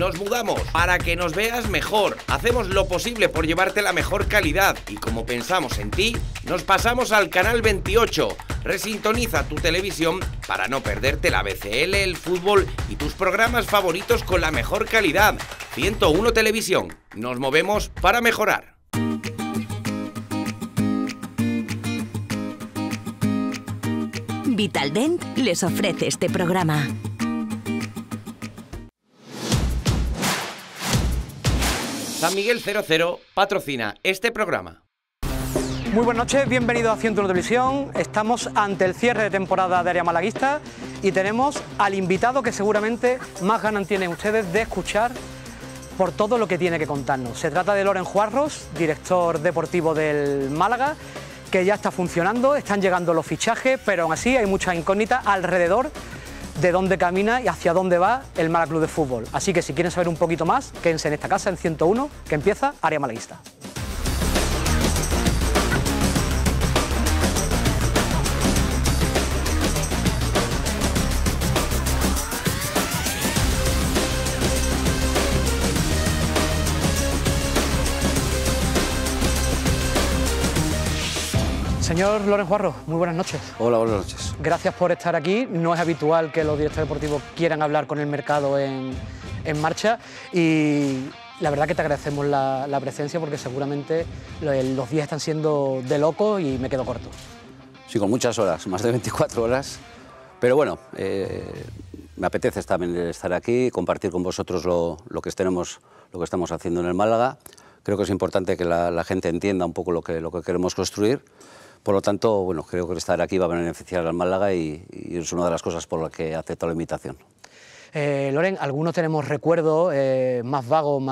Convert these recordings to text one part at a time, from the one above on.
Nos mudamos para que nos veas mejor. Hacemos lo posible por llevarte la mejor calidad y como pensamos en ti, nos pasamos al canal 28. Resintoniza tu televisión para no perderte la BCL, el fútbol y tus programas favoritos con la mejor calidad. 101 Televisión. Nos movemos para mejorar. Vitaldent les ofrece este programa. San Miguel 00 patrocina este programa. Muy buenas noches, bienvenidos a Centro Televisión. Estamos ante el cierre de temporada de Área Malaguista y tenemos al invitado que seguramente más ganas tienen ustedes de escuchar por todo lo que tiene que contarnos. Se trata de Loren Juarros, director deportivo del Málaga, que ya está funcionando, están llegando los fichajes, pero aún así hay muchas incógnitas alrededor de dónde camina y hacia dónde va el Mala Club de Fútbol. Así que si quieren saber un poquito más, quédense en esta casa, en 101, que empieza Área Malaguista. Señor Loren Juarro, muy buenas noches. Hola, buenas noches. Gracias por estar aquí. No es habitual que los directores deportivos quieran hablar con el mercado en, marcha y la verdad que te agradecemos la, presencia porque seguramente los días están siendo de loco y me quedo corto. Sí, con muchas horas, más de 24 horas. Pero bueno, eh, me apetece también estar aquí, compartir con vosotros lo, que tenemos, lo que estamos haciendo en el Málaga. Creo que es importante que la, gente entienda un poco lo que queremos construir. Por lo tanto, bueno, creo que estar aquí va a beneficiar al Málaga y, es una de las cosas por las que acepto la invitación. Eh, Loren, algunos tenemos recuerdos eh, más vagos,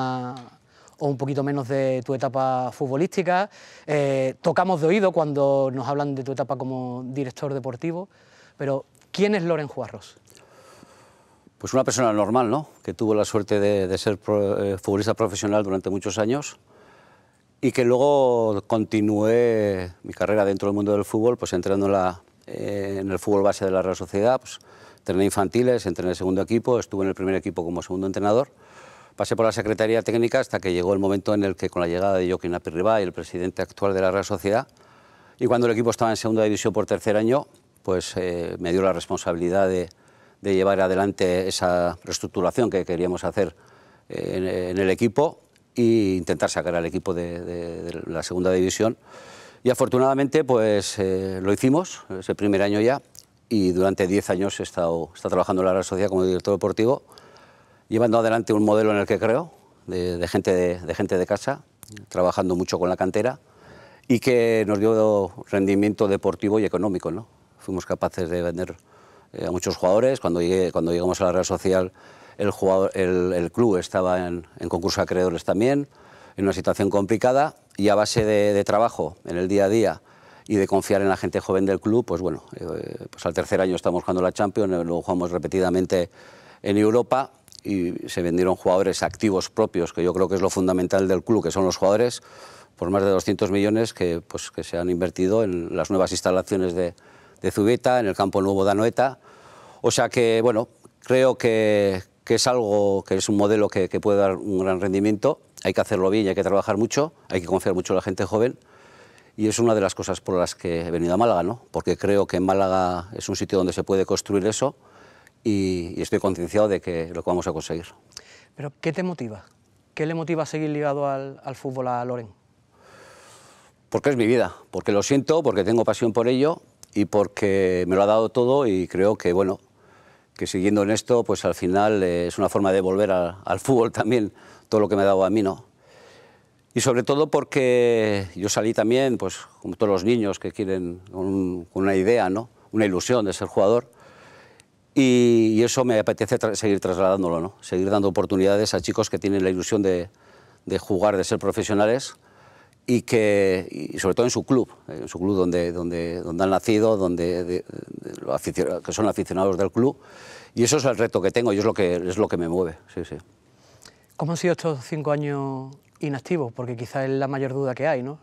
o un poquito menos de tu etapa futbolística. Eh, tocamos de oído cuando nos hablan de tu etapa como director deportivo, pero ¿quién es Loren Juarros? Pues una persona normal, ¿no? Que tuvo la suerte de, ser futbolista profesional durante muchos años y que luego continué mi carrera dentro del mundo del fútbol, pues entrando eh, en, el fútbol base de la Real Sociedad, pues entrené infantiles, entrené el segundo equipo, estuve en el primer equipo como segundo entrenador, pasé por la Secretaría Técnica hasta que llegó el momento en el que con la llegada de Joaquín Apirribá y el presidente actual de la Real Sociedad, y cuando el equipo estaba en segunda división por tercer año, pues eh, me dio la responsabilidad de, llevar adelante esa reestructuración que queríamos hacer eh, en el equipo e intentar sacar al equipo de, la segunda división. Y afortunadamente pues eh, lo hicimos, ese primer año ya, y durante 10 años he estado está trabajando en la red social... como director deportivo, llevando adelante un modelo en el que creo, de, gente, de, gente de casa, trabajando mucho con la cantera, y que nos dio rendimiento deportivo y económico. ¿no? Fuimos capaces de vender eh, a muchos jugadores, cuando, cuando llegamos a la red social el, jugador, el, el club estaba en, en, concurso de acreedores también, en una situación complicada y a base de, trabajo en el día a día y de confiar en la gente joven del club, pues bueno, eh, pues al tercer año estamos jugando la Champions, lo jugamos repetidamente en Europa y se vendieron jugadores activos propios, que yo creo que es lo fundamental del club, que son los jugadores, por más de 200 millones que, pues, que se han invertido en las nuevas instalaciones de, de Zubeta, en el campo nuevo de Anoeta. O sea que, bueno, creo que, que es algo, que es un modelo que, puede dar un gran rendimiento, hay que hacerlo bien y hay que trabajar mucho, hay que confiar mucho en la gente joven y es una de las cosas por las que he venido a Málaga, ¿no? porque creo que en Málaga es un sitio donde se puede construir eso y, estoy concienciado de que lo vamos a conseguir. ¿Pero qué te motiva? ¿Qué le motiva a seguir ligado al, al fútbol a Loren? Porque es mi vida, porque lo siento, porque tengo pasión por ello y porque me lo ha dado todo y creo que, bueno, que siguiendo en esto, pues al final eh, es una forma de volver al fútbol también, todo lo que me ha dado a mí, ¿no? Y sobre todo porque yo salí también, pues como todos los niños que quieren con una idea, ¿no? Una ilusión de ser jugador. Y, eso me apetece seguir trasladándolo, Seguir dando oportunidades a chicos que tienen la ilusión de jugar, de ser profesionales y que sobre todo en su club, en su club donde, donde, donde han nacido, donde que son aficionados del club. Y eso es el reto que tengo y es lo que, es lo que me mueve. Sí, sí. ¿Cómo han sido estos cinco años inactivos? Porque quizá es la mayor duda que hay, ¿no?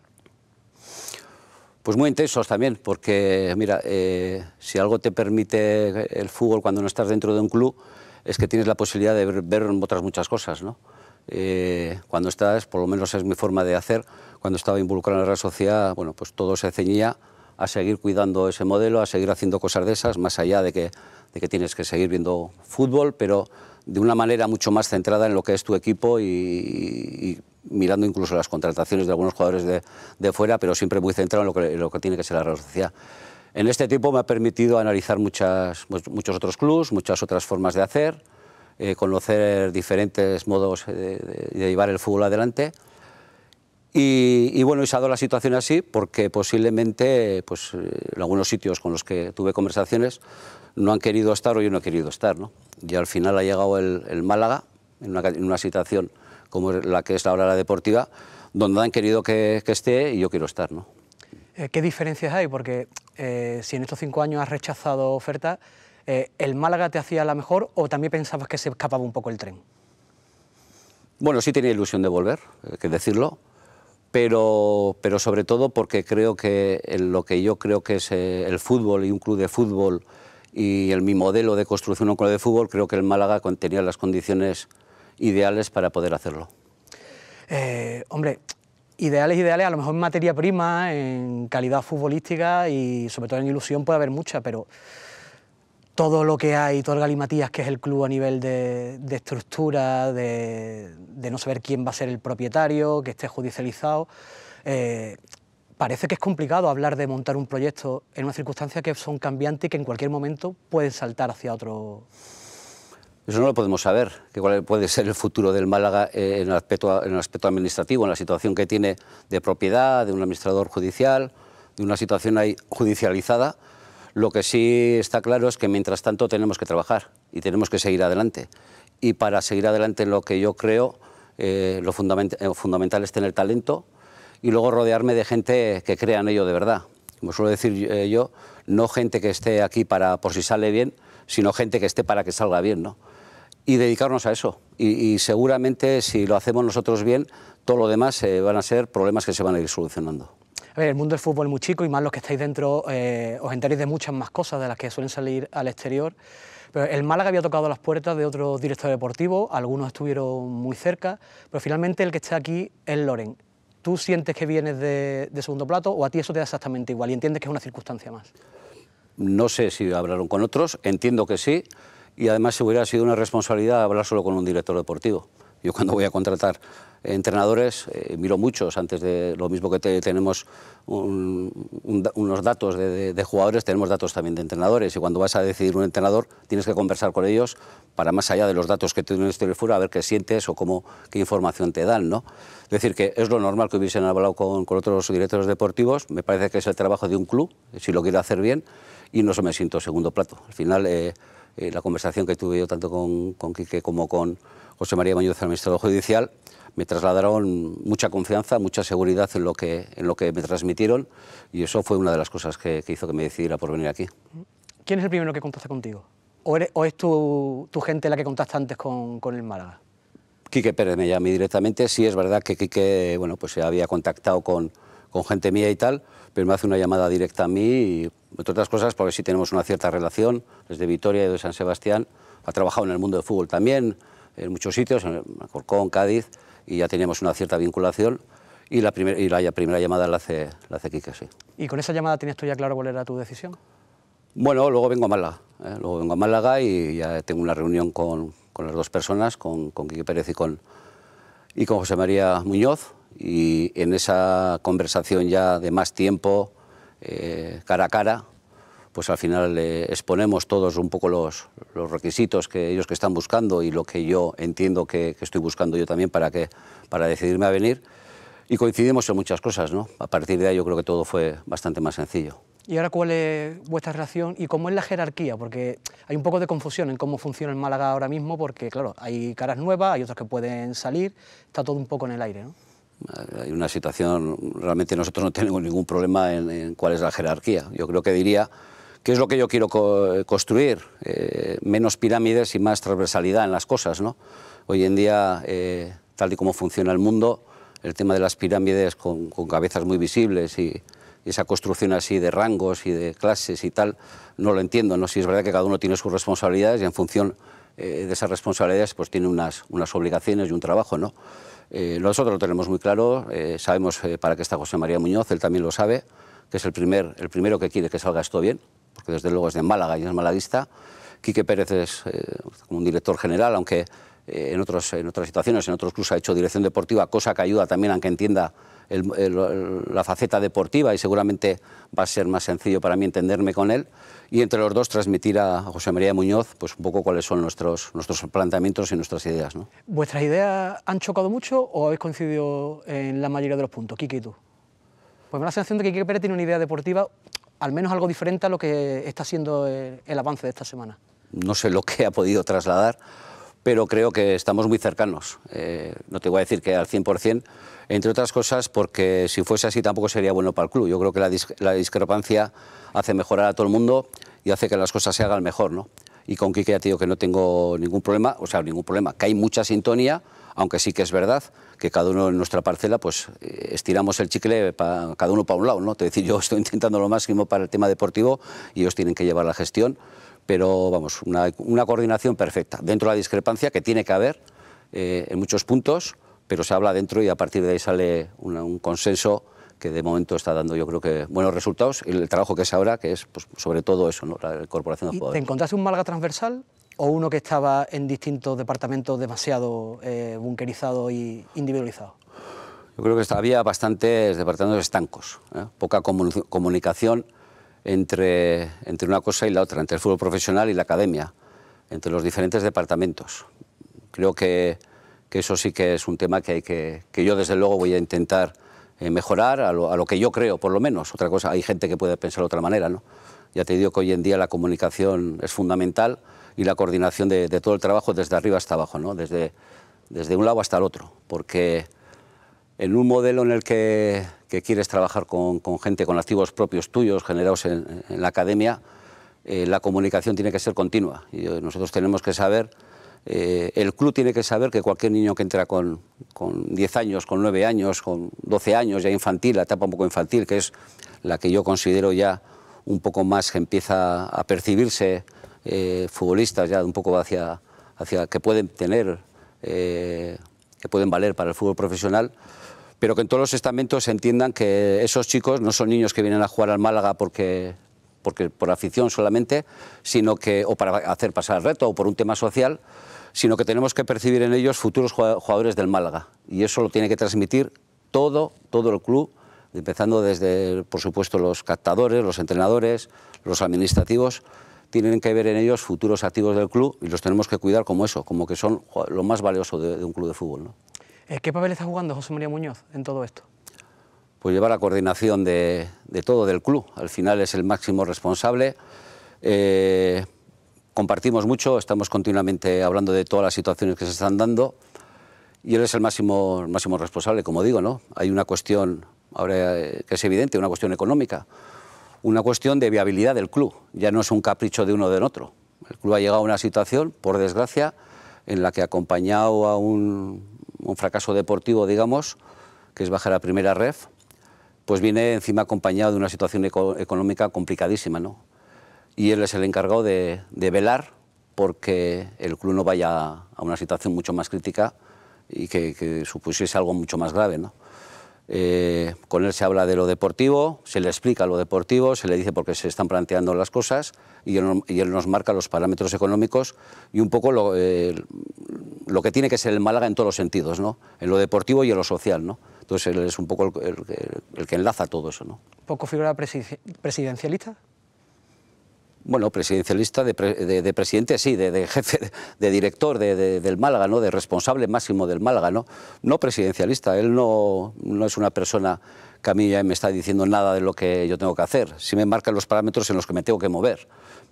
Pues muy intensos también, porque mira, eh, si algo te permite el fútbol cuando no estás dentro de un club, es que tienes la posibilidad de ver, otras muchas cosas, ¿no? Eh, cuando estás, por lo menos es mi forma de hacer, cuando estaba involucrado en la red Sociedad, bueno, pues todo se ceñía a seguir cuidando ese modelo, a seguir haciendo cosas de esas, más allá de que, de que tienes que seguir viendo fútbol, pero de una manera mucho más centrada en lo que es tu equipo y, mirando incluso las contrataciones de algunos jugadores de, de fuera, pero siempre muy centrado en lo que, lo que tiene que ser la red Sociedad. En este tiempo me ha permitido analizar muchas, pues, muchos otros clubs, muchas otras formas de hacer, eh, conocer diferentes modos eh, de, de llevar el fútbol adelante. Y, bueno, y se ha dado la situación así porque posiblemente pues, eh, en algunos sitios con los que tuve conversaciones no han querido estar o yo no he querido estar. ¿no? Y al final ha llegado el, Málaga en una, situación como la que es ahora la deportiva, donde han querido que, esté y yo quiero estar. ¿no? Eh, ¿Qué diferencias hay? Porque eh, si en estos cinco años has rechazado ofertas, ¿el Málaga te hacía la mejor o también pensabas que se escapaba un poco el tren? Bueno, sí tenía ilusión de volver, hay que decirlo pero, sobre todo porque creo que lo que yo creo que es eh, el fútbol y un club de fútbol y el, mi modelo de construcción de un club de fútbol, creo que el Málaga tenía las condiciones ideales para poder hacerlo. Eh, hombre, ideales, ideales, a lo mejor en materia prima, en calidad futbolística y sobre todo en ilusión puede haber mucha, pero todo lo que hay, todo el galimatías que es el club a nivel de, estructura, de, no saber quién va a ser el propietario, que esté judicializado. Eh, parece que es complicado hablar de montar un proyecto en una circunstancia que son cambiantes y que en cualquier momento pueden saltar hacia otro. Eso no lo podemos saber, que cuál puede ser el futuro del Málaga eh, en el, aspecto, en el aspecto administrativo, en la situación que tiene de propiedad, de un administrador judicial, de una situación ahí judicializada lo que sí está claro es que mientras tanto tenemos que trabajar y tenemos que seguir adelante. Y para seguir adelante lo que yo creo, eh, lo eh, fundamental es tener talento y luego rodearme de gente que crea en ello de verdad. Como suelo decir eh, yo, no gente que esté aquí para por si sale bien, sino gente que esté para que salga bien, Y dedicarnos a eso. Y, seguramente si lo hacemos nosotros bien, todo lo demás van a ser problemas que se van a ir solucionando el mundo del fútbol es muy chico y más los que estáis dentro eh, os enteréis de muchas más cosas de las que suelen salir al exterior. Pero el Málaga había tocado las puertas de otros directores deportivos, algunos estuvieron muy cerca, pero finalmente el que está aquí es Loren. ¿Tú sientes que vienes de, de segundo plato o a ti eso te da exactamente igual y entiendes que es una circunstancia más? No sé si hablaron con otros, entiendo que sí, y además si hubiera sido una responsabilidad hablar solo con un director deportivo. Yo cuando voy a contratar entrenadores, eh, miro muchos, antes de lo mismo que tenemos unos datos de, jugadores, tenemos datos también de entrenadores. Y cuando vas a decidir un entrenador, tienes que conversar con ellos para más allá de los datos que tienes de fuera, a ver qué sientes o cómo, qué información te dan. ¿no? Es decir, que es lo normal que hubiesen hablado con, con otros directores deportivos. Me parece que es el trabajo de un club, si lo quiere hacer bien, y no se me siento segundo plato. Al final. Eh, eh, la conversación que tuve yo tanto con, Quique como con José María Muñoz, el ministro judicial, me trasladaron mucha confianza, mucha seguridad en lo que, en lo que me transmitieron y eso fue una de las cosas que, hizo que me decidiera por venir aquí. ¿Quién es el primero que contaste contigo? ¿O, es tu, gente la que contacta antes con, el Málaga? Quique Pérez me llamó directamente. Sí, es verdad que Quique bueno, pues se había contactado con, con gente mía y tal, pero me hace una llamada directa a mí y entre otras cosas porque sí tenemos una cierta relación, desde Vitoria y de San Sebastián, ha trabajado en el mundo del fútbol también, en muchos sitios, en Corcón, Cádiz, y ya teníamos una cierta vinculación. Y la, primera y la primera llamada la hace, la hace Quique, sí. ¿Y con esa llamada tenías tú ya claro cuál era tu decisión? Bueno, luego vengo a Málaga. ¿eh? Luego vengo a Málaga y ya tengo una reunión con, con las dos personas, con, con Quique Pérez y con, y con José María Muñoz. Y en esa conversación ya de más tiempo, eh, cara a cara, pues al final eh, exponemos todos un poco los, requisitos que ellos que están buscando y lo que yo entiendo que, estoy buscando yo también para, que, para decidirme a venir. Y coincidimos en muchas cosas, ¿no? A partir de ahí yo creo que todo fue bastante más sencillo. ¿Y ahora cuál es vuestra relación y cómo es la jerarquía? Porque hay un poco de confusión en cómo funciona el Málaga ahora mismo, porque claro, hay caras nuevas, hay otras que pueden salir, está todo un poco en el aire, ¿no? Hay una situación, realmente nosotros no tenemos ningún problema en, cuál es la jerarquía. Yo creo que diría, ¿qué es lo que yo quiero construir? Eh, menos pirámides y más transversalidad en las cosas, ¿no? Hoy en día, eh, tal y como funciona el mundo, el tema de las pirámides con, cabezas muy visibles y, esa construcción así de rangos y de clases y tal, no lo entiendo, ¿no? Si es verdad que cada uno tiene sus responsabilidades y en función eh, de esas responsabilidades pues tiene unas, unas obligaciones y un trabajo, ¿no? Eh, nosotros lo tenemos muy claro, eh, sabemos eh, para qué está José María Muñoz, él también lo sabe, que es el, primer, el primero que quiere que salga esto bien, porque desde luego es de Málaga y es maladista. Quique Pérez es como un director general, aunque en, otros, en otras situaciones, en otros clubes ha hecho dirección deportiva, cosa que ayuda también a que entienda la faceta deportiva y seguramente va a ser más sencillo para mí entenderme con él. Y entre los dos transmitir a José María Muñoz pues un poco cuáles son nuestros, nuestros planteamientos y nuestras ideas. ¿no? ¿Vuestras ideas han chocado mucho o habéis coincidido en la mayoría de los puntos, Kiki y tú? Pues me da la sensación de que Quique Pérez tiene una idea deportiva, al menos algo diferente a lo que está siendo el avance de esta semana. No sé lo que ha podido trasladar pero creo que estamos muy cercanos. Eh, no te voy a decir que al 100%, entre otras cosas porque si fuese así tampoco sería bueno para el club. Yo creo que la, discrepancia hace mejorar a todo el mundo y hace que las cosas se hagan mejor, ¿no? Y con Quique ya te digo que no tengo ningún problema, o sea, ningún problema, que hay mucha sintonía, aunque sí que es verdad que cada uno en nuestra parcela pues eh, estiramos el chicle para, cada uno para un lado, ¿no? Te decir, yo estoy intentando lo máximo para el tema deportivo y ellos tienen que llevar la gestión pero vamos, una, coordinación perfecta. Dentro de la discrepancia que tiene que haber eh, en muchos puntos, pero se habla dentro y a partir de ahí sale un consenso que de momento está dando yo creo que buenos resultados y el trabajo que es ahora, que es pues, sobre todo eso, ¿no? la incorporación de jugadores. ¿Te encontraste un Malga transversal o uno que estaba en distintos departamentos demasiado eh, bunkerizado y individualizado? Yo creo que había bastantes departamentos estancos, ¿eh? poca comunicación entre, una cosa y la otra, entre el fútbol profesional y la academia, entre los diferentes departamentos. Creo que, eso sí que es un tema que, hay que, yo desde luego voy a intentar eh, mejorar a lo, que yo creo, por lo menos. Otra cosa, hay gente que puede pensar de otra manera, ¿no? Ya te digo que hoy en día la comunicación es fundamental y la coordinación de, todo el trabajo desde arriba hasta abajo, ¿no? Desde, desde un lado hasta el otro, porque en un modelo en el que que quieres trabajar con, gente, con activos propios tuyos generados en, la academia, eh, la comunicación tiene que ser continua. Y eh, nosotros tenemos que saber, eh, el club tiene que saber que cualquier niño que entra con, con 10 años, con 9 años, con 12 años, ya infantil, la etapa un poco infantil, que es la que yo considero ya un poco más que empieza a percibirse futbolistas ya un poco hacia, hacia que pueden tener, que pueden valer para el fútbol profesional, pero que en todos los estamentos se entiendan que esos chicos no son niños que vienen a jugar al Málaga porque, porque por afición solamente, sino que, o para hacer pasar el reto o por un tema social, sino que tenemos que percibir en ellos futuros jugadores del Málaga. Y eso lo tiene que transmitir todo, todo el club, empezando desde, por supuesto, los captadores, los entrenadores, los administrativos, tienen que ver en ellos futuros activos del club y los tenemos que cuidar como eso, como que son lo más valioso de, de un club de fútbol. ¿no? Eh, ¿Qué papel está jugando José María Muñoz en todo esto? Pues lleva la coordinación de, todo del club. Al final es el máximo responsable. Eh, compartimos mucho, estamos continuamente hablando de todas las situaciones que se están dando y él es el máximo, máximo responsable, como digo, ¿no? Hay una cuestión, ahora eh, que es evidente, una cuestión económica, una cuestión de viabilidad del club, ya no es un capricho de uno o del otro. El club ha llegado a una situación, por desgracia, en la que acompañado a un un fracaso deportivo, digamos, que es bajar a primera ref, pues viene encima acompañado de una situación económica complicadísima, ¿no? Y él es el encargado de, velar porque el club no vaya a una situación mucho más crítica y que, que supusiese algo mucho más grave, ¿no? Eh, con él se habla de lo deportivo, se le explica lo deportivo, se le dice por qué se están planteando las cosas y él, nos marca los parámetros económicos y un poco eh, lo, que tiene que ser el Málaga en todos los sentidos, ¿no? en lo deportivo y en lo social. ¿no? Entonces él es un poco el, el que enlaza todo eso. ¿no? ¿Poco figura presidencialista? bueno, presidencialista de, presidente, sí, de, jefe, de director del Málaga, ¿no? de responsable máximo del Málaga, ¿no? No presidencialista, él no, no es una persona que a mí ya me está diciendo nada de lo que yo tengo que hacer, sí me marcan los parámetros en los que me tengo que mover,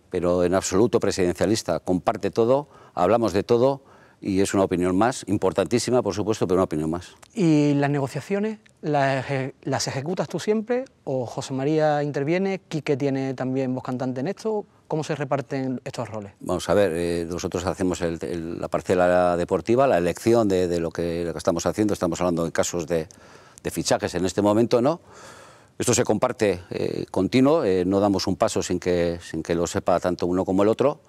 pero en absoluto presidencialista, comparte todo, hablamos de todo, y es una opinión más, importantísima por supuesto, pero una opinión más. ¿Y las negociaciones las, ejecutas tú siempre o José María interviene, Quique tiene también voz cantante en esto? ¿Cómo se reparten estos roles? Vamos a ver, eh, nosotros hacemos la parcela deportiva, la elección de, lo, que, estamos haciendo, estamos hablando en casos de, fichajes en este momento, ¿no? Esto se comparte eh, continuo, eh, no damos un paso sin que, sin que lo sepa tanto uno como el otro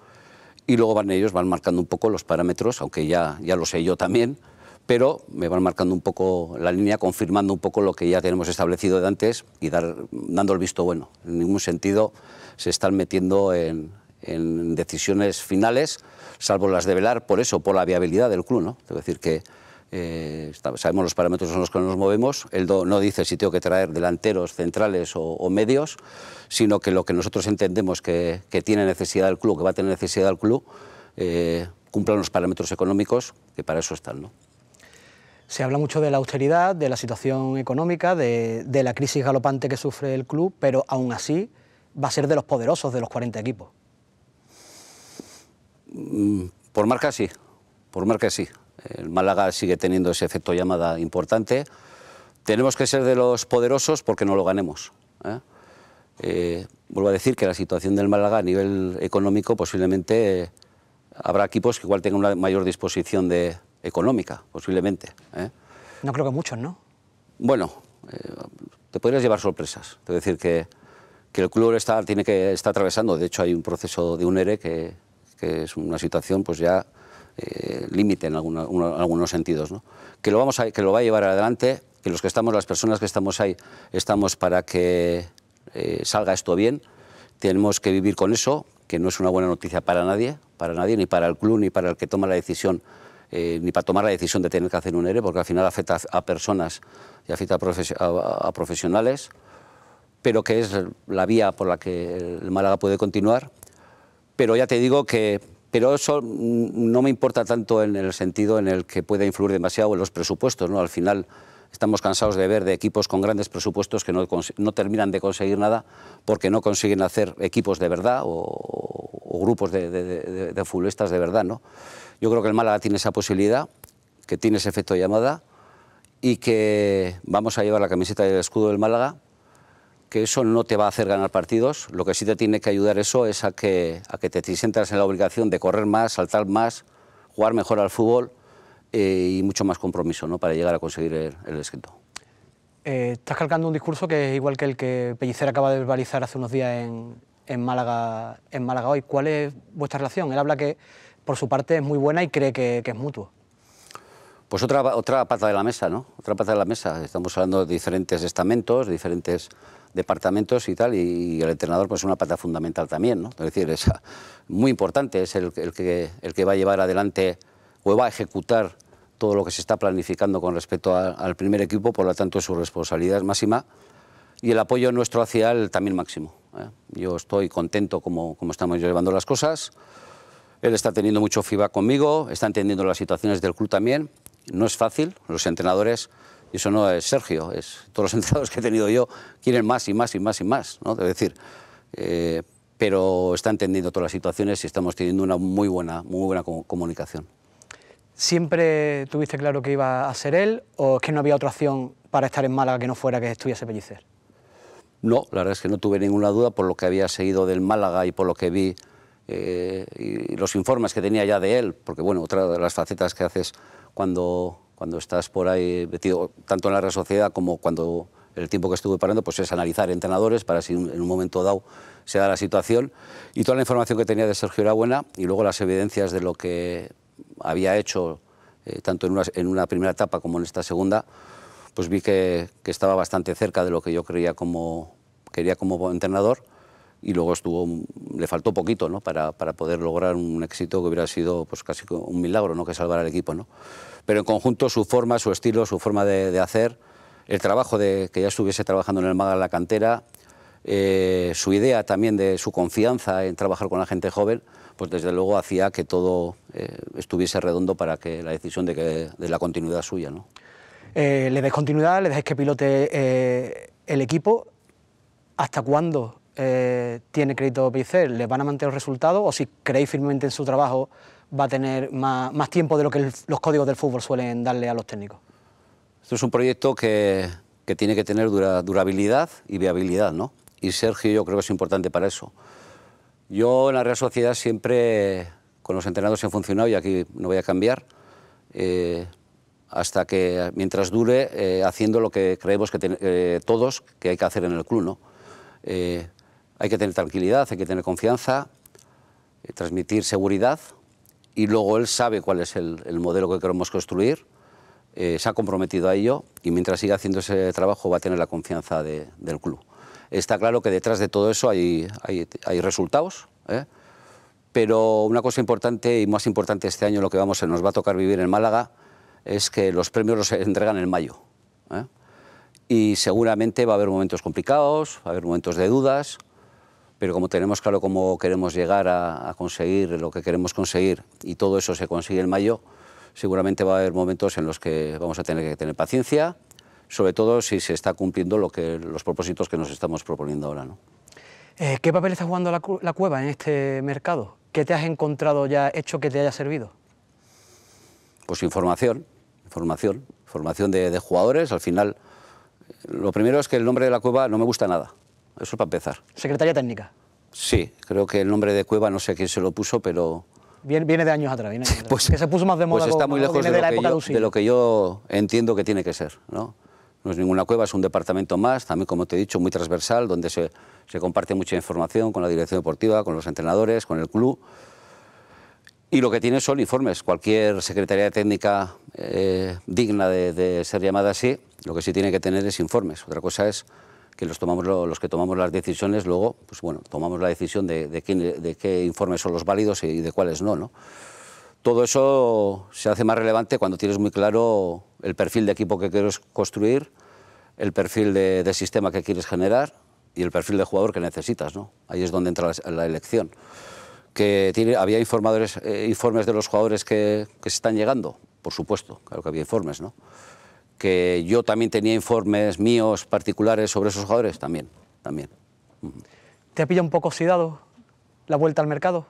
y luego van ellos, van marcando un poco los parámetros, aunque ya, ya lo sé yo también, pero me van marcando un poco la línea, confirmando un poco lo que ya tenemos establecido de antes y dar, dando el visto bueno. En ningún sentido se están metiendo en, decisiones finales, salvo las de velar por eso, por la viabilidad del club. ¿no? decir, que eh, sabemos los parámetros en los que nos movemos, él no dice si tengo que traer delanteros, centrales o, medios, sino que lo que nosotros entendemos que, tiene necesidad el club, que va a tener necesidad el club, eh, cumplan los parámetros económicos, que para eso están. ¿no? Se habla mucho de la austeridad, de la situación económica, de, de la crisis galopante que sufre el club, pero aún así va a ser de los poderosos de los 40 equipos. Mm, por marca sí, por marca sí. El Málaga sigue teniendo ese efecto llamada importante. Tenemos que ser de los poderosos porque no lo ganemos. ¿eh? Eh, vuelvo a decir que la situación del Málaga a nivel económico posiblemente eh, habrá equipos que igual tengan una mayor disposición de, económica, posiblemente. No creo que muchos, ¿no? Bueno, te podrías llevar sorpresas. Es decir, que, el club está, tiene que, está atravesando. De hecho, hay un proceso de un ERE que, que es una situación pues ya eh, límite en, algunos sentidos. Que, lo vamos a, que lo va a llevar adelante, que los que estamos, las personas que estamos ahí, estamos para que eh, salga esto bien. Tenemos que vivir con eso, que no es una buena noticia para nadie, para nadie, ni para el club, ni para el que toma la decisión, eh, ni para tomar la decisión de tener que hacer un ERE, porque al final afecta a personas y afecta a profesionales, pero que es la vía por la que el Málaga puede continuar. Pero ya te digo que pero eso mm, no me importa tanto en el sentido en el que pueda influir demasiado en los presupuestos. ¿no? Al final estamos cansados de ver de equipos con grandes presupuestos que no, terminan de conseguir nada porque no consiguen hacer equipos de verdad o, grupos de, de, futbolistas de verdad. ¿no? Yo creo que el Málaga tiene esa posibilidad, que tiene ese efecto llamada y que vamos a llevar la camiseta y el escudo del Málaga que eso no te va a hacer ganar partidos, lo que sí te tiene que ayudar eso es a que, a que te sientas en la obligación de correr más, saltar más, jugar mejor al fútbol eh, y mucho más compromiso para llegar a conseguir el, escrito. Eh, estás calcando un discurso que es igual que el que Pellicer acaba de verbalizar hace unos días en, Málaga, en Málaga hoy. ¿Cuál es vuestra relación? Él habla que por su parte es muy buena y cree que es mutuo. Pues otra, otra pata de la mesa, ¿no? Otra pata de la mesa. Estamos hablando de diferentes estamentos, diferentes departamentos y tal, y, el entrenador pues una pata fundamental también, ¿no? Es decir, es muy importante, es el, que, el que va a llevar adelante o va a ejecutar todo lo que se está planificando con respecto al primer equipo, por lo tanto su responsabilidad es máxima y el apoyo nuestro hacia él también máximo. ¿eh? Yo estoy contento como, como estamos llevando las cosas, él está teniendo mucho feedback conmigo, está entendiendo las situaciones del club también, no es fácil, los entrenadores, y eso no es Sergio, es todos los entrenadores que he tenido yo quieren más y más y más y más, ¿no? decir, eh, pero está entendiendo todas las situaciones y estamos teniendo una muy buena, muy buena comunicación. ¿Siempre tuviste claro que iba a ser él o es que no había otra opción para estar en Málaga que no fuera que estuviese Pellicer? No, la verdad es que no tuve ninguna duda por lo que había seguido del Málaga y por lo que vi eh, y los informes que tenía ya de él, porque bueno, otra de las facetas que haces cuando, cuando estás por ahí metido, tanto en la red Sociedad como cuando el tiempo que estuve parando, pues es analizar entrenadores para si en un momento dado se da la situación. Y toda la información que tenía de Sergio era buena y luego las evidencias de lo que había hecho, eh, tanto en una, en una, primera etapa como en esta segunda, pues vi que, que estaba bastante cerca de lo que yo creía como, quería como entrenador y luego estuvo, le faltó poquito para, poder lograr un éxito que hubiera sido pues, casi un milagro, ¿no? que salvar al equipo. ¿no? Pero en conjunto su forma, su estilo, su forma de, hacer, el trabajo de, que ya estuviese trabajando en el Málaga la cantera, eh, su idea también de su confianza en trabajar con la gente joven, pues desde luego hacía que todo eh, estuviese redondo para que la decisión de, que, de la continuidad suya. ¿no? Eh, le des continuidad, le dejes que pilote el equipo. ¿Hasta cuándo eh, tiene crédito PIC, ¿le van a mantener los resultados o si creéis firmemente en su trabajo va a tener más, tiempo de lo que los códigos del fútbol suelen darle a los técnicos? Esto es un proyecto que, tiene que tener durabilidad y viabilidad, ¿no? Y Sergio yo creo que es importante para eso. Yo en la Real Sociedad siempre, con los entrenados he funcionado y aquí no voy a cambiar, eh, hasta que mientras dure eh, haciendo lo que creemos que todos que hay que hacer en el club, ¿no? Hay que tener tranquilidad, hay que tener confianza, eh, transmitir seguridad y luego él sabe cuál es el, modelo que queremos construir, eh, se ha comprometido a ello y mientras siga haciendo ese trabajo va a tener la confianza del club. Está claro que detrás de todo eso hay, resultados, ¿eh? pero una cosa importante y más importante este año, lo que vamos, nos va a tocar vivir en Málaga, es que los premios los entregan en mayo. Y seguramente va a haber momentos complicados, va a haber momentos de dudas, pero como tenemos claro cómo queremos llegar a, conseguir lo que queremos conseguir y todo eso se consigue en mayo, seguramente va a haber momentos en los que vamos a tener que tener paciencia, sobre todo si se está cumpliendo lo que, los propósitos que nos estamos proponiendo ahora. ¿no? Eh, ¿Qué papel está jugando la, cueva en este mercado? ¿Qué te has encontrado ya hecho que te haya servido? Pues información, información, formación de jugadores. Al final, lo primero es que el nombre de la cueva no me gusta nada eso es para empezar. secretaría técnica. Sí, creo que el nombre de Cueva no sé quién se lo puso, pero... Viene, viene de años atrás, viene pues, que se puso más de moda. Pues está muy lejos de, lo que yo entiendo que tiene que ser. ¿no? no es ninguna cueva, es un departamento más, también como te he dicho, muy transversal, donde se, se comparte mucha información con la dirección deportiva, con los entrenadores, con el club. Y lo que tiene son informes. Cualquier secretaría técnica eh, digna de, de ser llamada así, lo que sí tiene que tener es informes. Otra cosa es que los, tomamos, los que tomamos las decisiones, luego, pues bueno, tomamos la decisión de, de, qué, de qué informes son los válidos y de cuáles no, ¿no? Todo eso se hace más relevante cuando tienes muy claro el perfil de equipo que quieres construir, el perfil de, sistema que quieres generar y el perfil de jugador que necesitas, ¿no? Ahí es donde entra la, elección. Que tiene, había informadores, eh, informes de los jugadores que, que se están llegando, por supuesto, claro que había informes, ¿no? que yo también tenía informes míos particulares sobre esos jugadores, también, también. ¿Te pillado un poco oxidado la vuelta al mercado?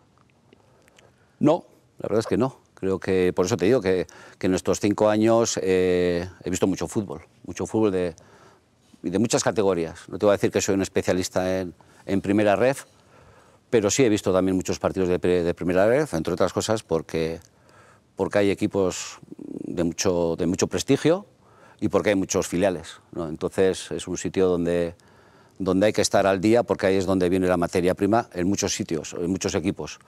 No, la verdad es que no. Creo que, por eso te digo que, que en estos cinco años eh, he visto mucho fútbol, mucho fútbol de, de muchas categorías. No te voy a decir que soy un especialista en, en primera red, pero sí he visto también muchos partidos de, de, primera red, entre otras cosas porque, porque hay equipos de mucho, de mucho prestigio y porque hay muchos filiales. Entonces es un sitio donde, donde hay que estar al día porque ahí es donde viene la materia prima en muchos sitios, en muchos equipos.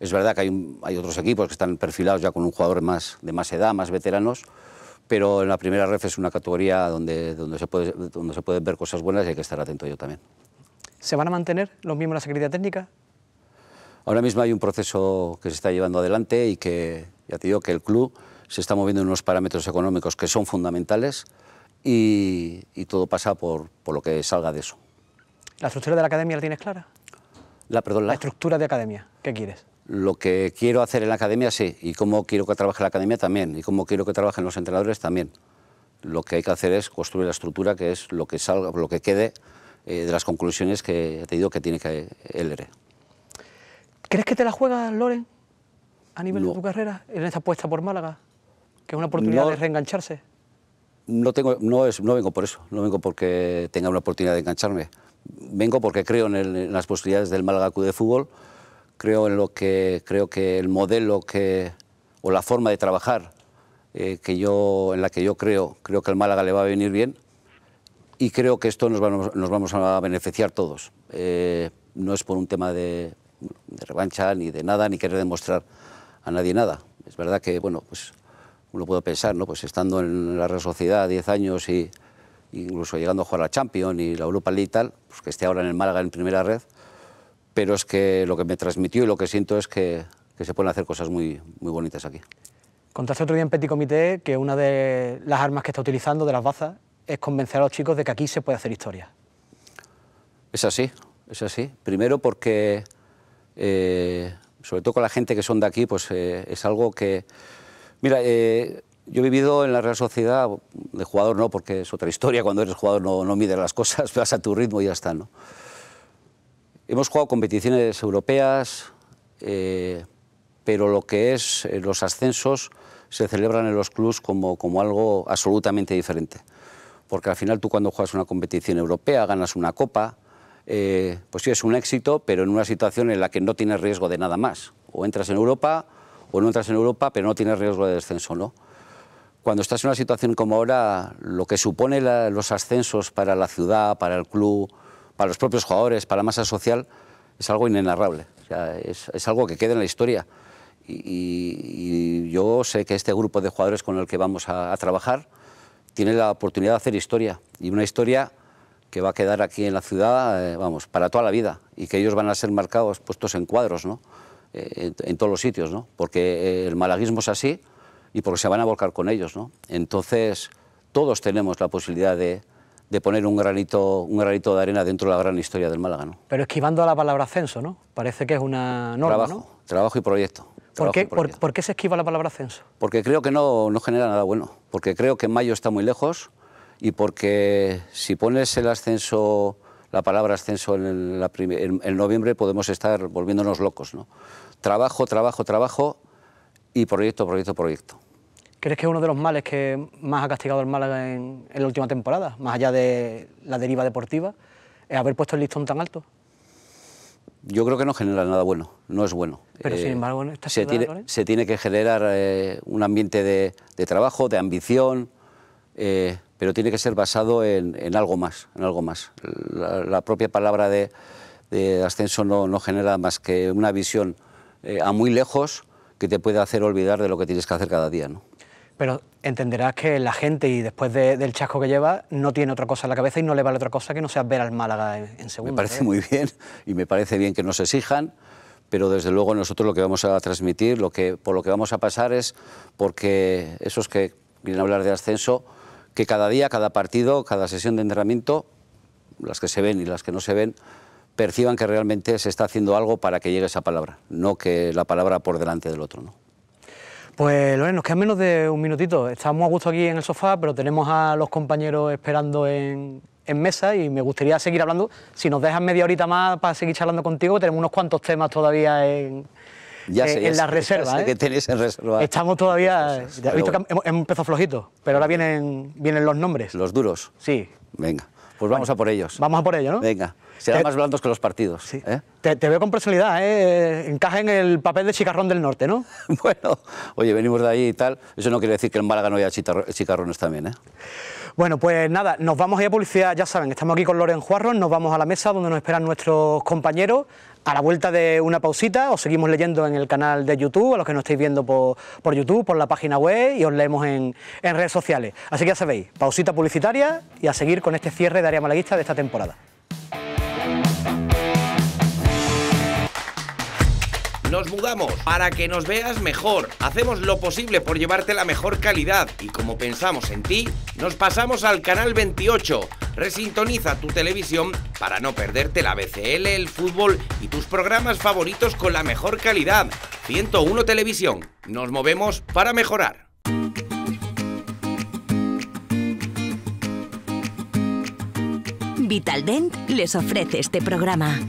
Es verdad que hay, hay otros equipos que están perfilados ya con un jugador más, de más edad, más veteranos, pero en la primera ref es una categoría donde, donde, se puede, donde se pueden ver cosas buenas y hay que estar atento yo también. ¿Se van a mantener los miembros de la seguridad Técnica? Ahora mismo hay un proceso que se está llevando adelante y que, ya te digo, que el club se está moviendo en unos parámetros económicos que son fundamentales y, todo pasa por, lo que salga de eso. ¿La estructura de la academia la tienes clara? La, perdón, la... la estructura de academia, ¿qué quieres? Lo que quiero hacer en la academia, sí, y cómo quiero que trabaje la academia también, y cómo quiero que trabajen los entrenadores también. Lo que hay que hacer es construir la estructura, que es lo que, salga, lo que quede eh, de las conclusiones que he tenido que tiene que el ERE. ¿Crees que te la juegas, Loren, a nivel de tu carrera, en esta apuesta por Málaga? que es una oportunidad de reengancharse. No, tengo, no, es, no vengo por eso, no vengo porque tenga una oportunidad de engancharme. Vengo porque creo en, las posibilidades del Málaga Club de Fútbol, creo en lo que, creo que el modelo que, o la forma de trabajar eh, que yo, en la que yo creo, creo que al Málaga le va a venir bien y creo que esto nos vamos, a beneficiar todos. Eh, no es por un tema de, de revancha ni de nada, ni querer demostrar a nadie nada. Es verdad que, bueno, pues ...lo puedo pensar, ¿no? pues estando en la Real Sociedad 10 años y incluso llegando a jugar a la Champions y la Europa League y tal, pues que esté ahora en el Málaga en primera red, pero es que lo que me transmitió y lo que siento es que, que se pueden hacer cosas muy, muy bonitas aquí. Contaste otro día en Petit Comité que una de las armas que está utilizando, de las bazas, es convencer a los chicos de que aquí se puede hacer historia. Es así, es así. Primero porque, eh, sobre todo con la gente que son de aquí, pues eh, es algo que Mira, eh, yo he vivido en la Real Sociedad, de jugador no, porque es otra historia, cuando eres jugador no, no mides las cosas, vas a tu ritmo y ya está, ¿no? Hemos jugado competiciones europeas, eh, pero lo que es eh, los ascensos se celebran en los clubes como, como algo absolutamente diferente. Porque al final tú cuando juegas una competición europea, ganas una copa, pues sí, es un éxito, pero en una situación en la que no tienes riesgo de nada más. O entras en Europa o pues no entras en Europa, pero no tienes riesgo de descenso, ¿no? Cuando estás en una situación como ahora, lo que supone los ascensos para la ciudad, para el club, para los propios jugadores, para la masa social, es algo inenarrable. es, algo que queda en la historia. Y, yo sé que este grupo de jugadores con el que vamos a, trabajar tiene la oportunidad de hacer historia. Y una historia que va a quedar aquí en la ciudad, eh, vamos, para toda la vida. Y que ellos van a ser marcados, puestos en cuadros, ¿no? Eh, en, todos los sitios, ¿no? Porque eh, el malaguismo es así y porque se van a volcar con ellos, ¿no? Entonces, todos tenemos la posibilidad de, poner un granito, un granito de arena dentro de la gran historia del Málaga, Pero esquivando la palabra ascenso, ¿no? Parece que es una norma, trabajo, Trabajo y proyecto. ¿Por qué, se esquiva la palabra ascenso? Porque creo que no, genera nada bueno, porque creo que mayo está muy lejos y porque si pones el ascenso, la palabra ascenso en, la en noviembre podemos estar volviéndonos locos, ¿no? trabajo, trabajo, trabajo y proyecto, proyecto, proyecto. ¿Crees que uno de los males que más ha castigado el Málaga en, la última temporada, más allá de la deriva deportiva, es haber puesto el listón tan alto? Yo creo que no genera nada bueno, no es bueno. Pero sin eh, embargo, esta se, tiene, se tiene que generar eh, un ambiente de, trabajo, de ambición, eh, pero tiene que ser basado en, algo más, en algo más. La, propia palabra de, ascenso no genera más que una visión eh, a muy lejos que te puede hacer olvidar de lo que tienes que hacer cada día. Pero entenderás que la gente, y después del chasco que lleva, no tiene otra cosa en la cabeza y no le vale otra cosa que no sea ver al Málaga en, segundo. Me parece ¿eh? muy bien y me parece bien que nos exijan, pero desde luego nosotros lo que vamos a transmitir, lo que, por lo que vamos a pasar es porque esos que vienen a hablar de ascenso, que cada día, cada partido, cada sesión de entrenamiento, las que se ven y las que no se ven, perciban que realmente se está haciendo algo para que llegue esa palabra, no que la palabra por delante del otro. ¿no? Pues Loren, nos queda menos de un minutito. Estamos a gusto aquí en el sofá, pero tenemos a los compañeros esperando en, mesa y me gustaría seguir hablando. Si nos dejas media horita más para seguir charlando contigo, tenemos unos cuantos temas todavía en, en la reserva. ¿eh? que en reserva. Estamos todavía. visto que hemos, empezado flojito, pero ahora vienen, vienen los nombres. Los duros. Sí. Venga, pues vamos a por ellos. Vamos a por ellos, ¿no? Venga. Serán más blandos que los partidos. ¿eh? Te, veo con personalidad, ¿eh? encaja en el papel de chicarrón del norte, ¿no? bueno, oye, venimos de ahí y tal. Eso no quiere decir que en Málaga no haya chicarrones también. ¿eh? Bueno, pues nada, nos vamos a ir a publicidad, ya saben, estamos aquí con Loren Juarros, nos vamos a la mesa donde nos esperan nuestros compañeros. A la vuelta de una pausita os seguimos leyendo en el canal de YouTube, a los que nos estáis viendo por, YouTube, por la página web y os leemos en, en redes sociales. Así que ya sabéis, pausita publicitaria y a seguir con este cierre de área malaguista de esta temporada. nos mudamos para que nos veas mejor. Hacemos lo posible por llevarte la mejor calidad y como pensamos en ti, nos pasamos al canal 28. Resintoniza tu televisión para no perderte la BCL, el fútbol y tus programas favoritos con la mejor calidad. 101 Televisión. Nos movemos para mejorar. Vitaldent les ofrece este programa.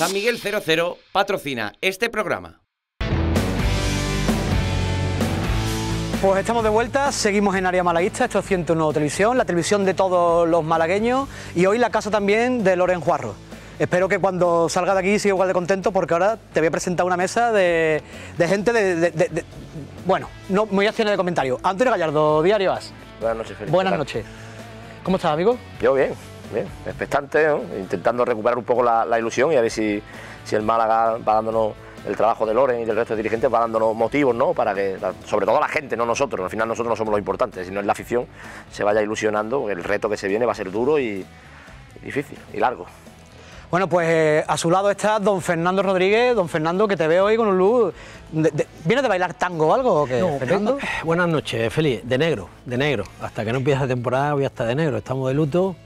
San Miguel 00 patrocina este programa. Pues estamos de vuelta, seguimos en Área Malaguista, esto es 101 Televisión, la televisión de todos los malagueños y hoy la casa también de Loren Juarro. Espero que cuando salga de aquí siga igual de contento porque ahora te voy a presentar una mesa de, gente de, Bueno, no me voy a hacer de comentario. Antonio Gallardo, Diario vas. Buenas noches, Felipe. Buenas noches. ¿Cómo estás, amigo? Yo bien bien, expectante, intentando recuperar un poco la, ilusión y a ver si, si el Málaga va dándonos el trabajo de Loren y del resto de dirigentes va dándonos motivos, ¿no? Para que, sobre todo la gente, no nosotros, al final nosotros no somos lo importantes, sino es la afición, se vaya ilusionando, el reto que se viene va a ser duro y difícil y largo. Bueno, pues eh, a su lado está don Fernando Rodríguez. Don Fernando, que te veo hoy con un luz. ¿Vienes de bailar tango o algo? O eh, Buenas noches, Feliz. De negro, de negro. Hasta que no empiece la temporada voy a estar de negro. Estamos de luto.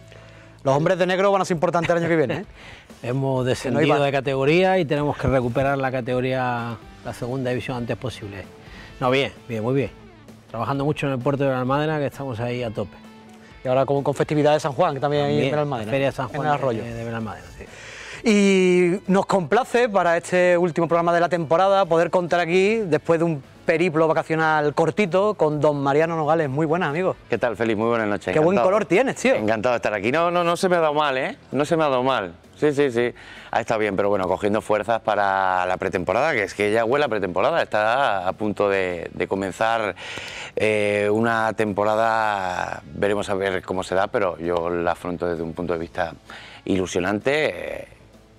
Los hombres de negro van a ser importantes el año que viene. ¿eh? Hemos descendido de categoría y tenemos que recuperar la categoría, la segunda división antes posible. No, bien, bien, muy bien. Trabajando mucho en el puerto de la Almadena, que estamos ahí a tope. Y ahora con, con festividad de San Juan, que también, hay en la Feria San Juan en el Arroyo. de sí. Y nos complace para este último programa de la temporada poder contar aquí, después de un periplo vacacional cortito con don Mariano Nogales. Muy buenas, amigos. ¿Qué tal, feliz? Muy buenas noche. Qué buen color tienes, tío. Encantado de estar aquí. No, no, no se me ha dado mal, ¿eh? No se me ha dado mal. Sí, sí, sí. Ha estado bien, pero bueno, cogiendo fuerzas para la pretemporada, que es que ya huele a pretemporada. Está a punto de, comenzar eh, una temporada, veremos a ver cómo se da, pero yo la afronto desde un punto de vista ilusionante, eh,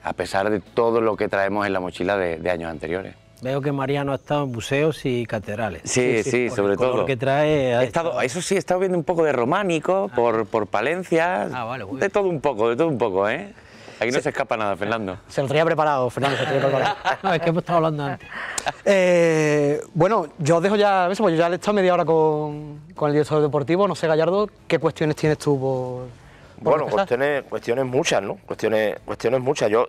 a pesar de todo lo que traemos en la mochila de años anteriores. Veo que Mariano ha estado en museos y catedrales. Sí, sí, sobre todo. que trae. estado, Eso sí, he estado viendo un poco de románico ah. por, por Palencia. Ah, de todo un poco, de todo un poco, ¿eh? Aquí no se, escapa nada, Fernando. Se lo tenía preparado, Fernando, se lo tenía preparado. no, es que hemos estado hablando antes. Eh, bueno, yo os dejo ya eso, pues yo ya he estado media hora con, con, el director deportivo. No sé, Gallardo, ¿qué cuestiones tienes tú por, Bueno, cuestiones, cuestiones muchas, ¿no? Cuestiones, cuestiones muchas. Yo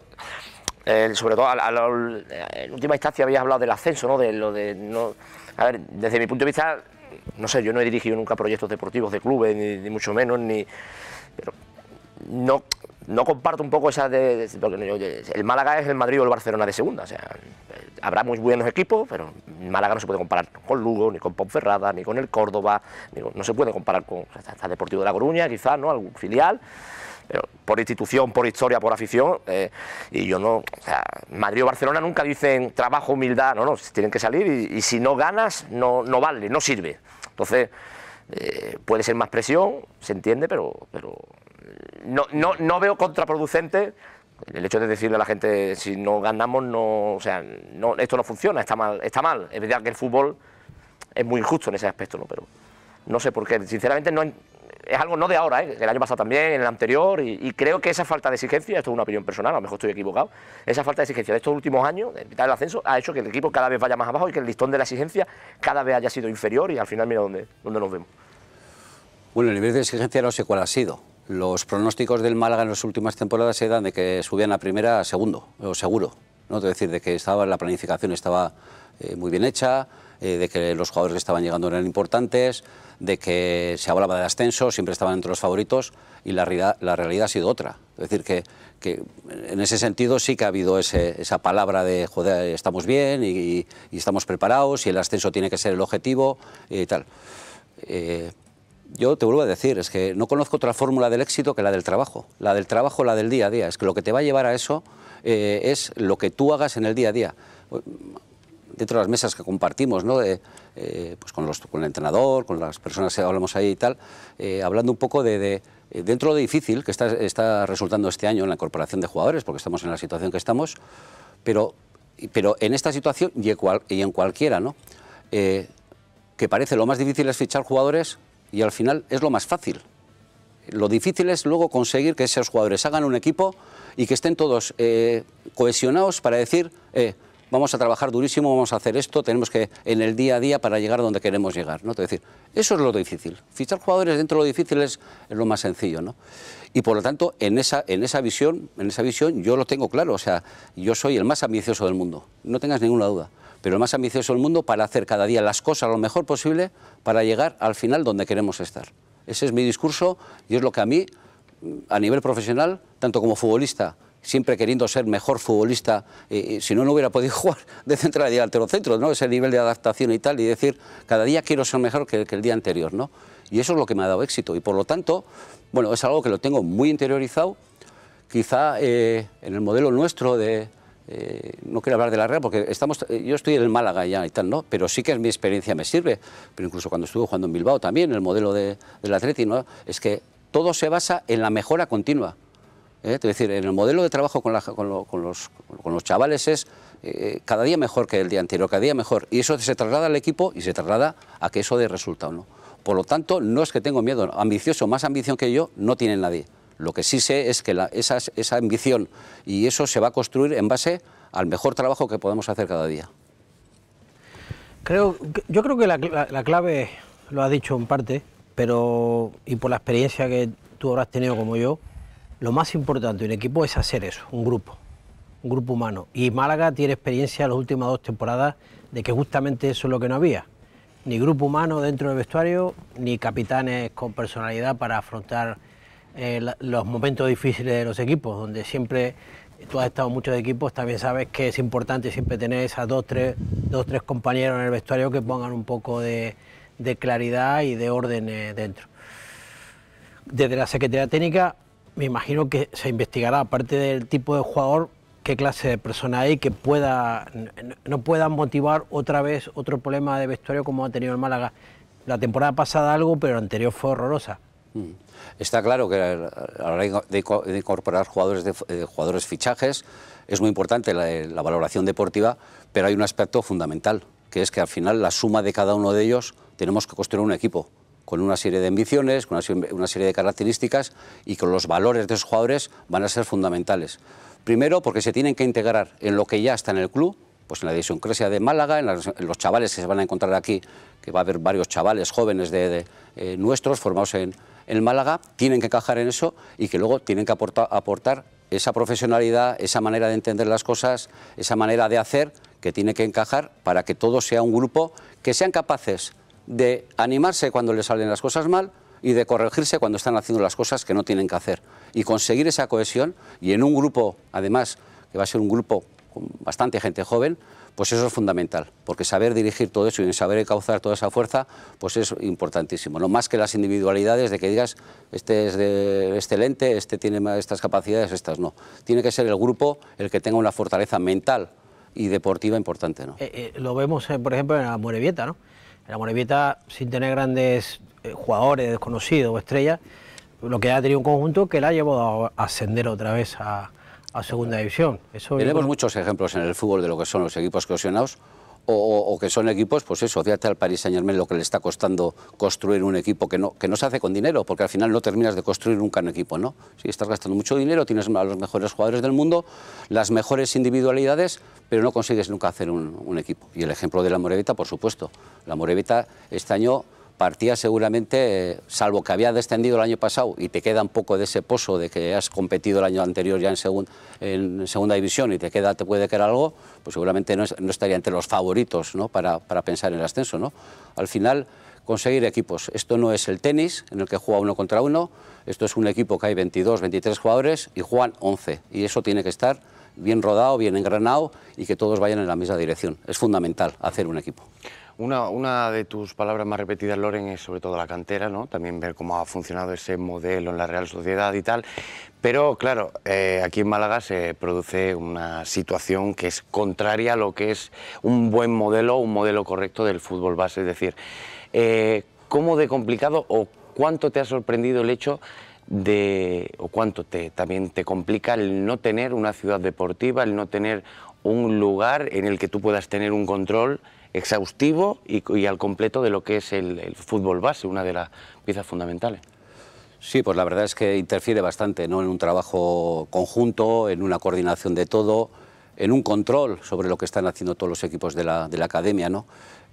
eh, sobre todo en última instancia habías hablado del ascenso, ¿no? desde mi punto de vista, no sé, yo no he dirigido nunca proyectos deportivos de clubes, ni, mucho menos, ni. Pero no, comparto un poco esa de, el Málaga es el Madrid o el Barcelona de segunda, o sea, eh, habrá muy buenos equipos, pero Málaga no se puede comparar con Lugo, ni con Ponferrada, ni con el Córdoba, no se puede comparar con el Deportivo de La Coruña, quizás, ¿no? algún filial, eh, por institución, por historia, por afición, eh, y yo no, o sea, Madrid o Barcelona nunca dicen trabajo, humildad, no, no, tienen que salir y, si no ganas no, no vale, no sirve. Entonces, eh, puede ser más presión, se entiende, pero, pero no, no, no veo contraproducente el hecho de decirle a la gente si no ganamos no, o sea, no, esto no funciona, está mal, está mal. Es verdad que el fútbol es muy injusto en ese aspecto, ¿no? Pero no sé por qué, sinceramente no hay es algo no de ahora, ¿eh? el año pasado también, en el anterior, y, creo que esa falta de exigencia, esto es una opinión personal, a lo mejor estoy equivocado, esa falta de exigencia de estos últimos años, de mitad ascenso, ha hecho que el equipo cada vez vaya más abajo y que el listón de la exigencia cada vez haya sido inferior y al final mira dónde, dónde nos vemos. Bueno, el nivel de exigencia no sé cuál ha sido. Los pronósticos del Málaga en las últimas temporadas eran de que subían a primera a segundo, o seguro. ¿no? Es decir, de que estaba la planificación estaba eh, muy bien hecha, eh, de que los jugadores que estaban llegando eran importantes, de que se hablaba de ascenso, siempre estaban entre los favoritos y la, realidad, la realidad ha sido otra. Es decir, que, en ese sentido sí que ha habido esa palabra de, joder, estamos bien y, estamos preparados y el ascenso tiene que ser el objetivo y eh, tal. Eh, yo te vuelvo a decir, es que no conozco otra fórmula del éxito que la del trabajo. La del trabajo, la del día a día. Es que lo que te va a llevar a eso es lo que tú hagas en el día a día dentro de las mesas que compartimos, ¿no? Eh, pues con, los, con el entrenador, con las personas que hablamos ahí y tal, eh, hablando un poco de, eh, dentro de lo difícil que está, resultando este año en la incorporación de jugadores, porque estamos en la situación que estamos, pero, pero en esta situación y, en cualquiera, ¿no? que parece lo más difícil es fichar jugadores y al final es lo más fácil. Lo difícil es luego conseguir que esos jugadores hagan un equipo y que estén todos cohesionados para decir, vamos a trabajar durísimo, vamos a hacer esto, tenemos que en el día a día para llegar a donde queremos llegar. ¿no? Es decir, eso es lo difícil. Fichar jugadores dentro de lo difícil es, lo más sencillo. ¿no? Y por lo tanto, en esa, en, esa visión, en esa visión yo lo tengo claro. O sea, yo soy el más ambicioso del mundo, no tengas ninguna duda. Pero el más ambicioso del mundo para hacer cada día las cosas lo mejor posible para llegar al final donde queremos estar. Ese es mi discurso y es lo que a mí, a nivel profesional, tanto como futbolista, siempre queriendo ser mejor futbolista, si no, no hubiera podido jugar de central y delantero centro, ¿no? Ese nivel de adaptación y tal, y decir, cada día quiero ser mejor que, el día anterior, ¿no? Y eso es lo que me ha dado éxito. Y por lo tanto, bueno, es algo que lo tengo muy interiorizado. Quizá eh, en el modelo nuestro de, eh, no quiero hablar de la Real porque estamos, eh, yo estoy en el Málaga ya y tal, ¿no? Pero sí que mi experiencia me sirve. Pero incluso cuando estuve jugando en Bilbao también, el modelo del Atleti, Es que todo se basa en la mejora continua. Es ¿eh? decir, en el modelo de trabajo con, la, con, los, con los, chavales es eh, cada día mejor que el día anterior, cada día mejor. Y eso se traslada al equipo y se traslada a que eso dé resultado. ¿no? Por lo tanto, no es que tengo miedo. Ambicioso, más ambición que yo, no tiene nadie. Lo que sí sé es que esa, esa ambición y eso se va a construir en base al mejor trabajo que podemos hacer cada día. Creo, yo creo que la, clave lo ha dicho en parte, pero y por la experiencia que tú habrás tenido como yo, lo más importante de un equipo es hacer eso, un grupo, un grupo humano. Y Málaga tiene experiencia en las últimas dos temporadas de que justamente eso es lo que no había. Ni grupo humano dentro del vestuario, ni capitanes con personalidad para afrontar eh, los momentos difíciles de los equipos, donde siempre tú has estado en muchos equipos, también sabes que es importante siempre tener esas dos, tres, dos, tres compañeros en el vestuario que pongan un poco de, de claridad y de orden eh, dentro. Desde la Secretaría Técnica me imagino que se investigará, aparte del tipo de jugador, qué clase de persona hay que pueda, no pueda motivar otra vez otro problema de vestuario como ha tenido el Málaga. La temporada pasada algo, pero la anterior fue horrorosa. Mm. Está claro que a la hora de incorporar jugadores, de, eh, jugadores fichajes es muy importante eh, la valoración deportiva, pero hay un aspecto fundamental, que es que al final la suma de cada uno de ellos tenemos que construir un equipo con una serie de ambiciones, con una, serie de características y con los valores de esos jugadores van a ser fundamentales. Primero, porque se tienen que integrar en lo que ya está en el club, pues en la idiosincrasia de Málaga, en, los chavales que se van a encontrar aquí, que va a haber varios chavales jóvenes de, eh, nuestros formados en, el Málaga, tienen que encajar en eso y que luego tienen que aportar esa profesionalidad, esa manera de entender las cosas, esa manera de hacer que tiene que encajar para que todo sea un grupo que sean capaces de animarse cuando le salen las cosas mal y de corregirse cuando están haciendo las cosas que no tienen que hacer. Y conseguir esa cohesión, y en un grupo, además, que va a ser un grupo con bastante gente joven, pues eso es fundamental, porque saber dirigir todo eso y saber causar toda esa fuerza, pues es importantísimo. No más que las individualidades de que digas, este es excelente, este tiene estas capacidades, estas no. Tiene que ser el grupo el que tenga una fortaleza mental y deportiva importante. ¿no? Eh, eh, lo vemos, eh, por ejemplo, en la Morevieta, ¿no? La Morevita, sin tener grandes eh, jugadores desconocidos o estrellas, lo que ha tenido un conjunto que la ha llevado a ascender otra vez a, segunda división. Tenemos muchos ejemplos en el fútbol de lo que son los equipos cohesionados o, que son equipos, pues eso, fíjate al Paris Saint Germain lo que le está costando construir un equipo que no, que no se hace con dinero, porque al final no terminas de construir nunca un equipo, ¿no? Si estás gastando mucho dinero, tienes a los mejores jugadores del mundo, las mejores individualidades, pero no consigues nunca hacer un, un equipo. Y el ejemplo de la Morevita, por supuesto. La Morevita este año partía seguramente, salvo que había descendido el año pasado y te queda un poco de ese pozo de que has competido el año anterior ya en, en segunda división y te queda te puede quedar algo, pues seguramente no, estaría entre los favoritos para, pensar en el ascenso. ¿no? Al final, conseguir equipos. Esto no es el tenis en el que juega uno contra uno, esto es un equipo que hay 22, 23 jugadores y juegan 11 y eso tiene que estar bien rodado, bien engranado y que todos vayan en la misma dirección. Es fundamental hacer un equipo. Una, de tus palabras más repetidas, Loren, es sobre todo la cantera, ¿no? También ver cómo ha funcionado ese modelo en la Real Sociedad y tal. Pero claro, eh, aquí en Málaga se produce una situación que es contraria a lo que es un buen modelo, un modelo correcto del fútbol base. Es decir, eh, ¿cómo de complicado o cuánto te ha sorprendido el hecho de, o cuánto te, también te complica el no tener una ciudad deportiva, el no tener un lugar en el que tú puedas tener un control? exhaustivo y, al completo de lo que es el, el fútbol base, una de las piezas fundamentales. Sí, pues la verdad es que interfiere bastante ¿no? en un trabajo conjunto, en una coordinación de todo, en un control sobre lo que están haciendo todos los equipos de la, de la academia. ¿no?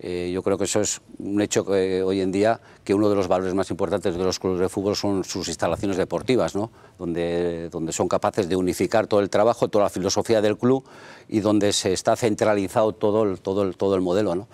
Eh, yo creo que eso es un hecho eh, hoy en día que uno de los valores más importantes de los clubes de fútbol son sus instalaciones deportivas, ¿no? donde, donde son capaces de unificar todo el trabajo, toda la filosofía del club y donde se está centralizado todo el, todo todo el modelo.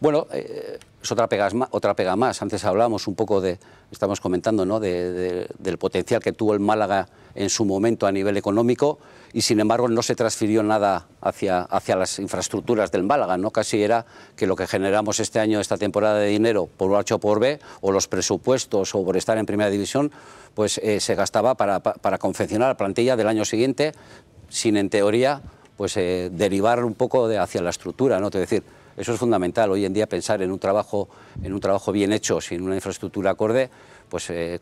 Bueno, eh, es otra pega, otra pega más. Antes hablábamos un poco de, estamos comentando, ¿no? del potencial que tuvo el Málaga en su momento a nivel económico y sin embargo no se transfirió nada hacia, hacia las infraestructuras del Málaga, ¿no? casi era que lo que generamos este año, esta temporada de dinero por H o por B, o los presupuestos o por estar en primera división, pues eh, se gastaba para, confeccionar la plantilla del año siguiente, sin en teoría pues eh, derivar un poco de, hacia la estructura, ¿no? Es decir, eso es fundamental hoy en día pensar en un trabajo, en un trabajo bien hecho, sin una infraestructura acorde, pues eh,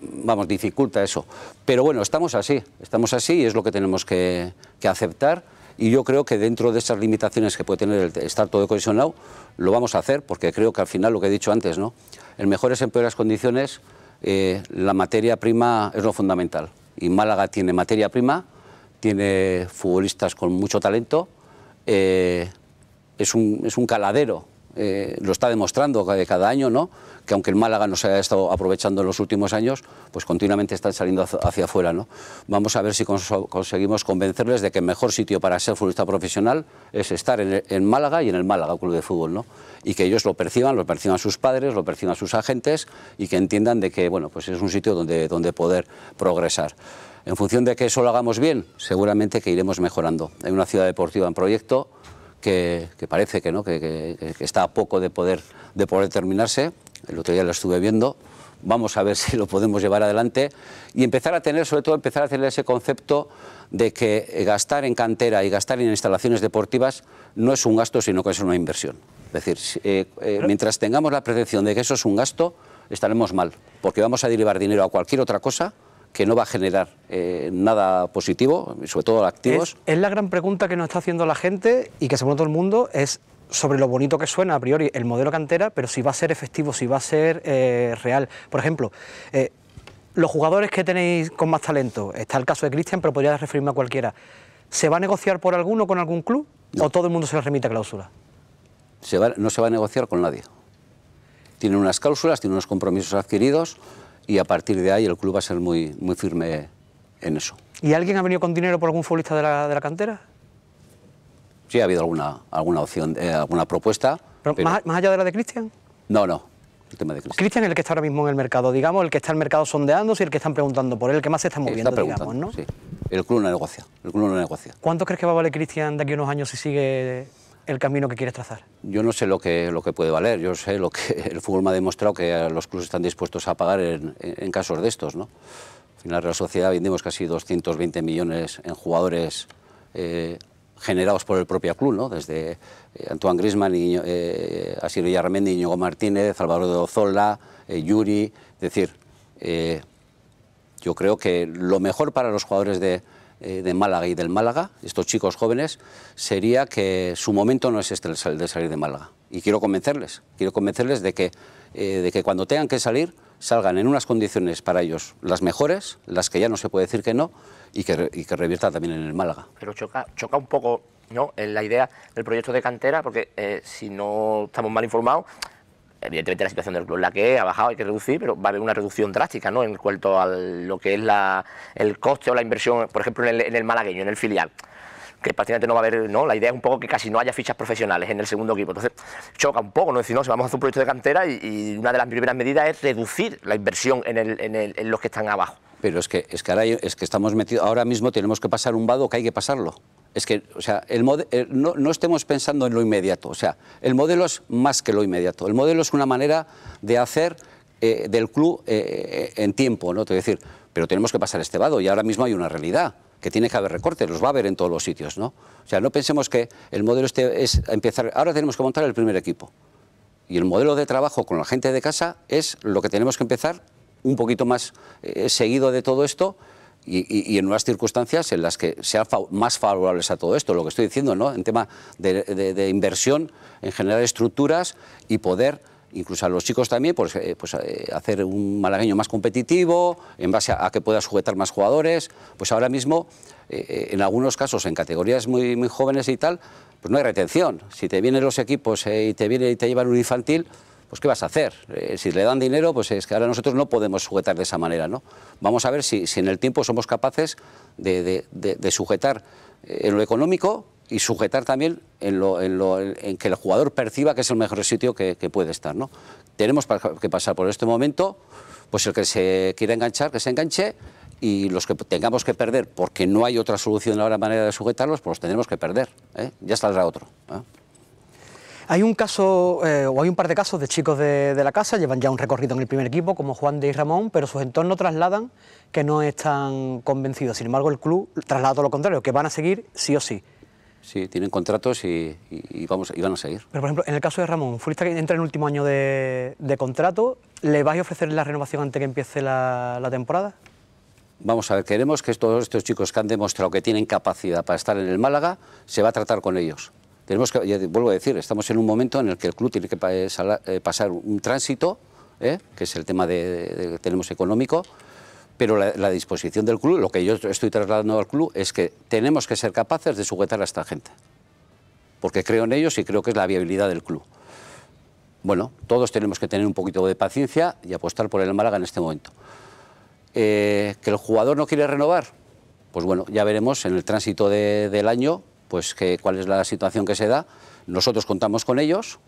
vamos, dificulta eso. Pero bueno, estamos así, estamos así y es lo que tenemos que, que aceptar. Y yo creo que dentro de esas limitaciones que puede tener el estar todo cohesionado, lo vamos a hacer, porque creo que al final lo que he dicho antes, ¿no? En mejores, en peores condiciones, eh, la materia prima es lo fundamental. Y Málaga tiene materia prima, tiene futbolistas con mucho talento, eh, es, un, es, un, caladero, eh, lo está demostrando cada año, ¿no? que aunque el Málaga no se haya estado aprovechando en los últimos años, pues continuamente están saliendo hacia afuera. ¿no? Vamos a ver si conseguimos convencerles de que el mejor sitio para ser futbolista profesional es estar en, Málaga y en el Málaga Club de Fútbol. Y que ellos lo perciban, lo perciban sus padres, lo perciban sus agentes y que entiendan de que bueno, pues es un sitio donde, donde poder progresar. En función de que eso lo hagamos bien, seguramente que iremos mejorando. Hay una ciudad deportiva en proyecto que, parece que, ¿no? está a poco de poder, de poder terminarse el otro día lo estuve viendo, vamos a ver si lo podemos llevar adelante y empezar a tener, sobre todo empezar a tener ese concepto de que gastar en cantera y gastar en instalaciones deportivas no es un gasto, sino que es una inversión. Es decir, eh, eh, mientras tengamos la percepción de que eso es un gasto, estaremos mal, porque vamos a derivar dinero a cualquier otra cosa que no va a generar eh, nada positivo, sobre todo activos. Es, la gran pregunta que nos está haciendo la gente y que se todo el mundo, es sobre lo bonito que suena a priori el modelo cantera, pero si va a ser efectivo, si va a ser eh, real. Por ejemplo, eh, los jugadores que tenéis con más talento, está el caso de Cristian, pero podría referirme a cualquiera, ¿se va a negociar por alguno con algún club o todo el mundo se le remite a cláusula? no se va a negociar con nadie. Tienen unas cláusulas, tienen unos compromisos adquiridos y a partir de ahí el club va a ser muy, muy firme en eso. ¿Y alguien ha venido con dinero por algún futbolista de la cantera? sí ha habido alguna, alguna opción, eh, alguna propuesta. ¿Más, allá de la de Cristian? No, no, el Cristian. es el que está ahora mismo en el mercado, digamos, el que está en el mercado sondeando, y el que están preguntando por él, el que más se está moviendo, digamos, ¿no? Sí. El club no negocia, el club no negocia. ¿Cuánto crees que va a valer Cristian de aquí a unos años si sigue el camino que quieres trazar? Yo no sé lo que, lo que puede valer, yo sé lo que el fútbol me ha demostrado que los clubes están dispuestos a pagar en, casos de estos, ¿no? En la Real Sociedad vendimos casi 220 millones en jugadores eh, generados por el propio club, ¿no? desde eh, Antoine Grisman, y, eh, Íñigo Martínez, Salvador de Ozola, eh, Yuri. Es decir, eh, yo creo que lo mejor para los jugadores de, Málaga y del Málaga, estos chicos jóvenes, sería que su momento no es este el de salir de Málaga. Y quiero convencerles, quiero convencerles de que, de que cuando tengan que salir, salgan en unas condiciones para ellos las mejores, las que ya no se puede decir que no, y que, revierta también en el Málaga. Pero choca, choca un poco ¿no? en la idea del proyecto de cantera, porque eh, si no estamos mal informados, evidentemente la situación del club la que ha bajado, hay que reducir, pero va a haber una reducción drástica ¿no? en cuanto a lo que es la, el coste o la inversión, por ejemplo, en el, en el malagueño, en el filial que prácticamente no va a haber, ¿no? La idea es un poco que casi no haya fichas profesionales en el segundo equipo. Entonces, choca un poco, ¿no? decir, no, vamos a hacer un proyecto de cantera y, una de las primeras medidas es reducir la inversión en los que están abajo. Pero es que, es que, ahora, es que estamos metidos, ahora mismo tenemos que pasar un vado que hay que pasarlo. Es que, o sea, el no, estemos pensando en lo inmediato. O sea, el modelo es más que lo inmediato. El modelo es una manera de hacer eh, del club eh, eh, en tiempo, ¿no? Te decir, pero tenemos que pasar este vado y ahora mismo hay una realidad que tiene que haber recortes, los va a haber en todos los sitios, ¿no? O sea, no pensemos que el modelo este es empezar, ahora tenemos que montar el primer equipo. Y el modelo de trabajo con la gente de casa es lo que tenemos que empezar un poquito más eh, seguido de todo esto y, en unas circunstancias en las que sean más favorables a todo esto, lo que estoy diciendo, ¿no? En tema de, inversión, en generar estructuras y poder incluso a los chicos también, pues, eh, pues eh, hacer un malagueño más competitivo, en base a, que pueda sujetar más jugadores. Pues ahora mismo, en algunos casos, en categorías muy, muy jóvenes y tal, pues no hay retención. Si te vienen los equipos y te vienen y te llevan un infantil, pues ¿qué vas a hacer? Eh, si le dan dinero, pues es que ahora nosotros no podemos sujetar de esa manera, ¿no? Vamos a ver si, en el tiempo somos capaces de, sujetar eh, en lo económico y sujetar también en, lo, en, lo, en, que el jugador perciba que es el mejor sitio que, puede estar. ¿no? Tenemos que pasar por este momento, pues el que se quiera enganchar, que se enganche, y los que tengamos que perder, porque no hay otra solución la manera de sujetarlos, pues los tendremos que perder. ¿eh? Ya saldrá otro. Hay un caso, eh, o hay un par de casos de chicos de, la casa, llevan ya un recorrido en el primer equipo, como Juan de y Ramón, pero sus entornos trasladan que no están convencidos. Sin embargo, el club traslada todo lo contrario, que van a seguir sí o sí. Sí, tienen contratos y, vamos, van a seguir. Pero, por ejemplo, en el caso de Ramón, futbolista que entra en el último año de, contrato, ¿le vais a ofrecer la renovación antes que empiece la, la temporada? Vamos a ver, queremos que todos estos chicos que han demostrado que tienen capacidad para estar en el Málaga, se va a tratar con ellos tenemos que, vuelvo a decir, estamos en un momento en el que el club tiene que eh, eh, pasar un tránsito, ¿eh? que es el tema que tenemos económico, pero la, disposición del club, lo que yo estoy trasladando al club, es que tenemos que ser capaces de sujetar a esta gente, porque creo en ellos y creo que es la viabilidad del club. Bueno, todos tenemos que tener un poquito de paciencia y apostar por el Málaga en este momento. ¿Que el jugador no quiere renovar? Pues bueno, ya veremos en el tránsito del año pues que, cuál es la situación que se da. Nosotros contamos con ellos,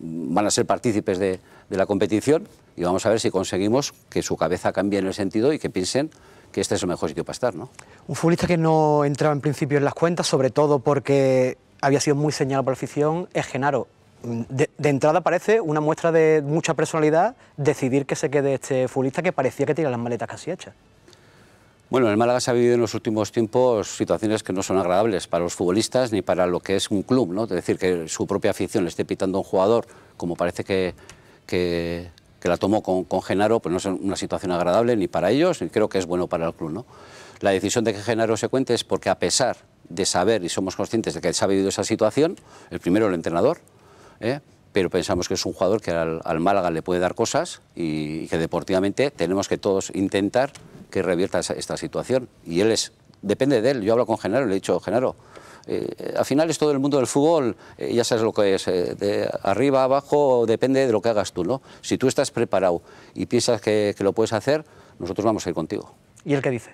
van a ser partícipes de, la competición y vamos a ver si conseguimos que su cabeza cambie en el sentido y que piensen que este es el mejor sitio para estar. ¿no? Un futbolista que no entraba en principio en las cuentas, sobre todo porque había sido muy señalado por la afición, es Genaro. De, entrada parece una muestra de mucha personalidad decidir que se quede este futbolista que parecía que tenía las maletas casi hechas. Bueno, el Málaga se ha vivido en los últimos tiempos situaciones que no son agradables para los futbolistas ni para lo que es un club, ¿no? Es decir, que su propia afición le esté pitando a un jugador, como parece que, que, la tomó con, con, Genaro, pues no es una situación agradable ni para ellos, ni creo que es bueno para el club, ¿no? La decisión de que Genaro se cuente es porque a pesar de saber y somos conscientes de que se ha vivido esa situación, el primero el entrenador, ¿eh? pero pensamos que es un jugador que al, Málaga le puede dar cosas y que deportivamente tenemos que todos intentar que revierta esta situación. Y él es, depende de él. Yo hablo con Genaro y le he dicho, Genaro, ...a eh, al final es todo el mundo del fútbol, eh, ya sabes lo que es, eh, de arriba, abajo, depende de lo que hagas tú, ¿no? Si tú estás preparado y piensas que, que, lo puedes hacer, nosotros vamos a ir contigo. ¿Y él qué dice?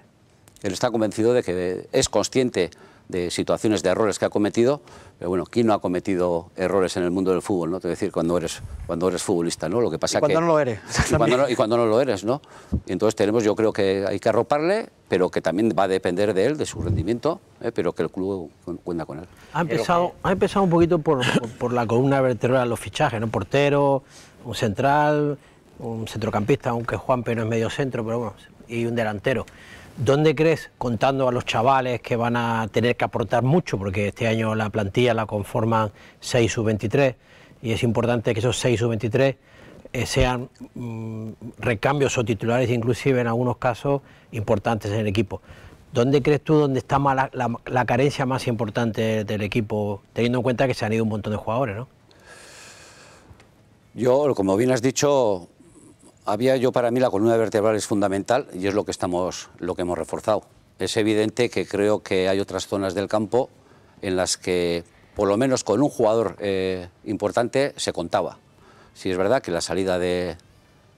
Él está convencido de que es consciente de situaciones, de errores que ha cometido, pero bueno, ¿quién no ha cometido errores en el mundo del fútbol, no? Te decir, cuando eres, cuando eres futbolista, ¿no? Lo que pasa cuando no lo eres. Y cuando no, lo eres, ¿no? entonces tenemos, yo creo que hay que arroparle, pero que también va a depender de él, de su rendimiento, ¿eh? pero que el club cuenta con él. Ha empezado, ha empezado un poquito por, la columna vertebral los fichajes, ¿no? Portero, un central, un centrocampista, aunque Juanpe no es medio centro, pero bueno, y un delantero. ¿Dónde crees, contando a los chavales que van a tener que aportar mucho, porque este año la plantilla la conforman 6 sub-23, y es importante que esos 6 sub-23 eh, sean mm, recambios o titulares, inclusive en algunos casos importantes en el equipo? ¿Dónde crees tú dónde está la, la, carencia más importante del equipo, teniendo en cuenta que se han ido un montón de jugadores? ¿no? Yo, como bien has dicho, había yo para mí la columna vertebral es fundamental y es lo que estamos, lo que hemos reforzado. Es evidente que creo que hay otras zonas del campo en las que, por lo menos con un jugador eh, importante, se contaba. Si es verdad que la salida de,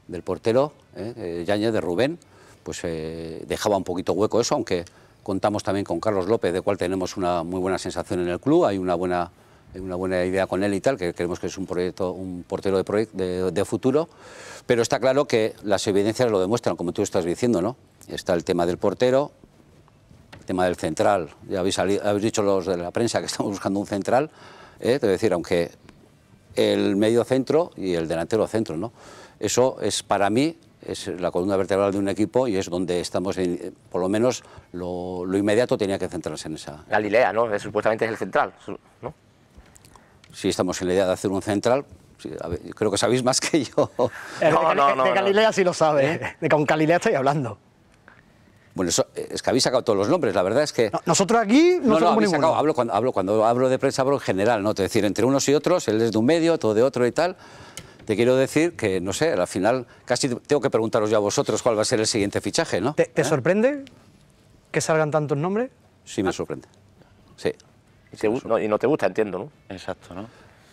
del portero, eh, eh Yañez de Rubén, pues eh, dejaba un poquito hueco eso, aunque contamos también con Carlos López, de cual tenemos una muy buena sensación en el club, hay una buena, una buena idea con él y tal, que creemos que es un proyecto, un portero de, de, de futuro. Pero está claro que las evidencias lo demuestran, como tú estás diciendo, ¿no? Está el tema del portero, el tema del central. Ya habéis, habéis dicho los de la prensa que estamos buscando un central. ¿eh? Es decir, aunque el medio centro y el delantero centro, ¿no? Eso es para mí es la columna vertebral de un equipo y es donde estamos, por lo menos lo, lo, inmediato tenía que centrarse en esa. Galilea, ¿no? Supuestamente es el central, ¿no? Sí, estamos en la idea de hacer un central, creo que sabéis más que yo. Eh, de, Galilea sí lo sabe, ¿Eh? de con Galilea estoy hablando. Bueno, eh, es que habéis sacado todos los nombres, la verdad es que... nosotros aquí no, no, somos hablo, cuando, hablo, de prensa hablo en general, ¿no? Es decir, entre unos y otros, él es de un medio, todo de otro y tal. Te quiero decir que, no sé, al final casi tengo que preguntaros ya a vosotros cuál va a ser el siguiente fichaje, ¿no? ¿Te, te sorprende que salgan tantos nombres? Sí, me ah. sorprende, sí. Y, y no te gusta, entiendo, ¿no? Exacto, ¿no?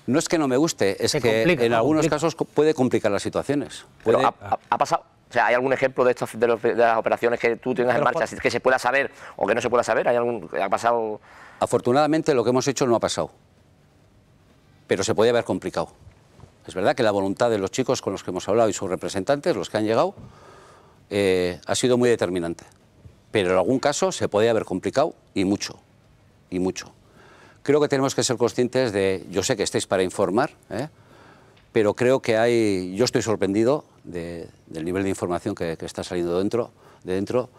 No es que no me guste, es que en algunos casos puede complicar las situaciones. ha, pasado, o sea, ¿hay algún ejemplo de, estas de, las operaciones que tú tengas en marcha que se pueda saber o que no se pueda saber? ¿Hay algún, ¿Ha pasado...? Afortunadamente lo que hemos hecho no ha pasado, pero se podía haber complicado. Es verdad que la voluntad de los chicos con los que hemos hablado y sus representantes, los que han llegado, eh, ha sido muy determinante. Pero en algún caso se podía haber complicado y mucho, y mucho creo que tenemos que ser conscientes de, yo sé que estáis para informar, ¿eh? pero creo que hay, yo estoy sorprendido del nivel de información que, está saliendo dentro, de dentro,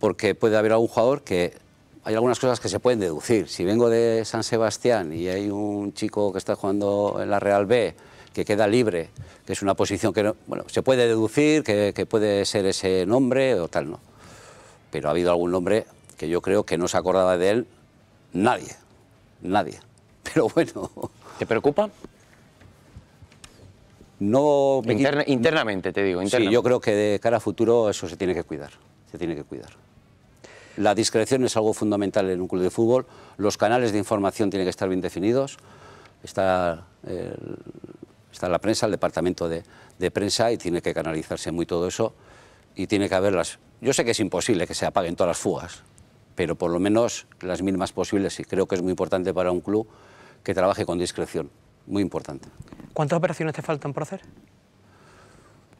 porque puede haber algún jugador que hay algunas cosas que se pueden deducir. Si vengo de San Sebastián y hay un chico que está jugando en la Real B que queda libre, que es una posición que no, bueno, se puede deducir que, que puede ser ese nombre o tal, no. Pero ha habido algún nombre que yo creo que no se acordaba de él nadie nadie. Pero bueno. ¿Te preocupa? No. internamente, te digo. Internamente. Sí, yo creo que de cara a futuro eso se tiene que cuidar. Se tiene que cuidar. La discreción es algo fundamental en un club de fútbol. Los canales de información tienen que estar bien definidos. Está, eh, la prensa, el departamento de, de, prensa, y tiene que canalizarse muy todo eso. Y tiene que haberlas. Yo sé que es imposible que se apaguen todas las fugas, pero por lo menos las mínimas posibles. Y creo que es muy importante para un club que trabaje con discreción, muy importante. ¿Cuántas operaciones te faltan por hacer?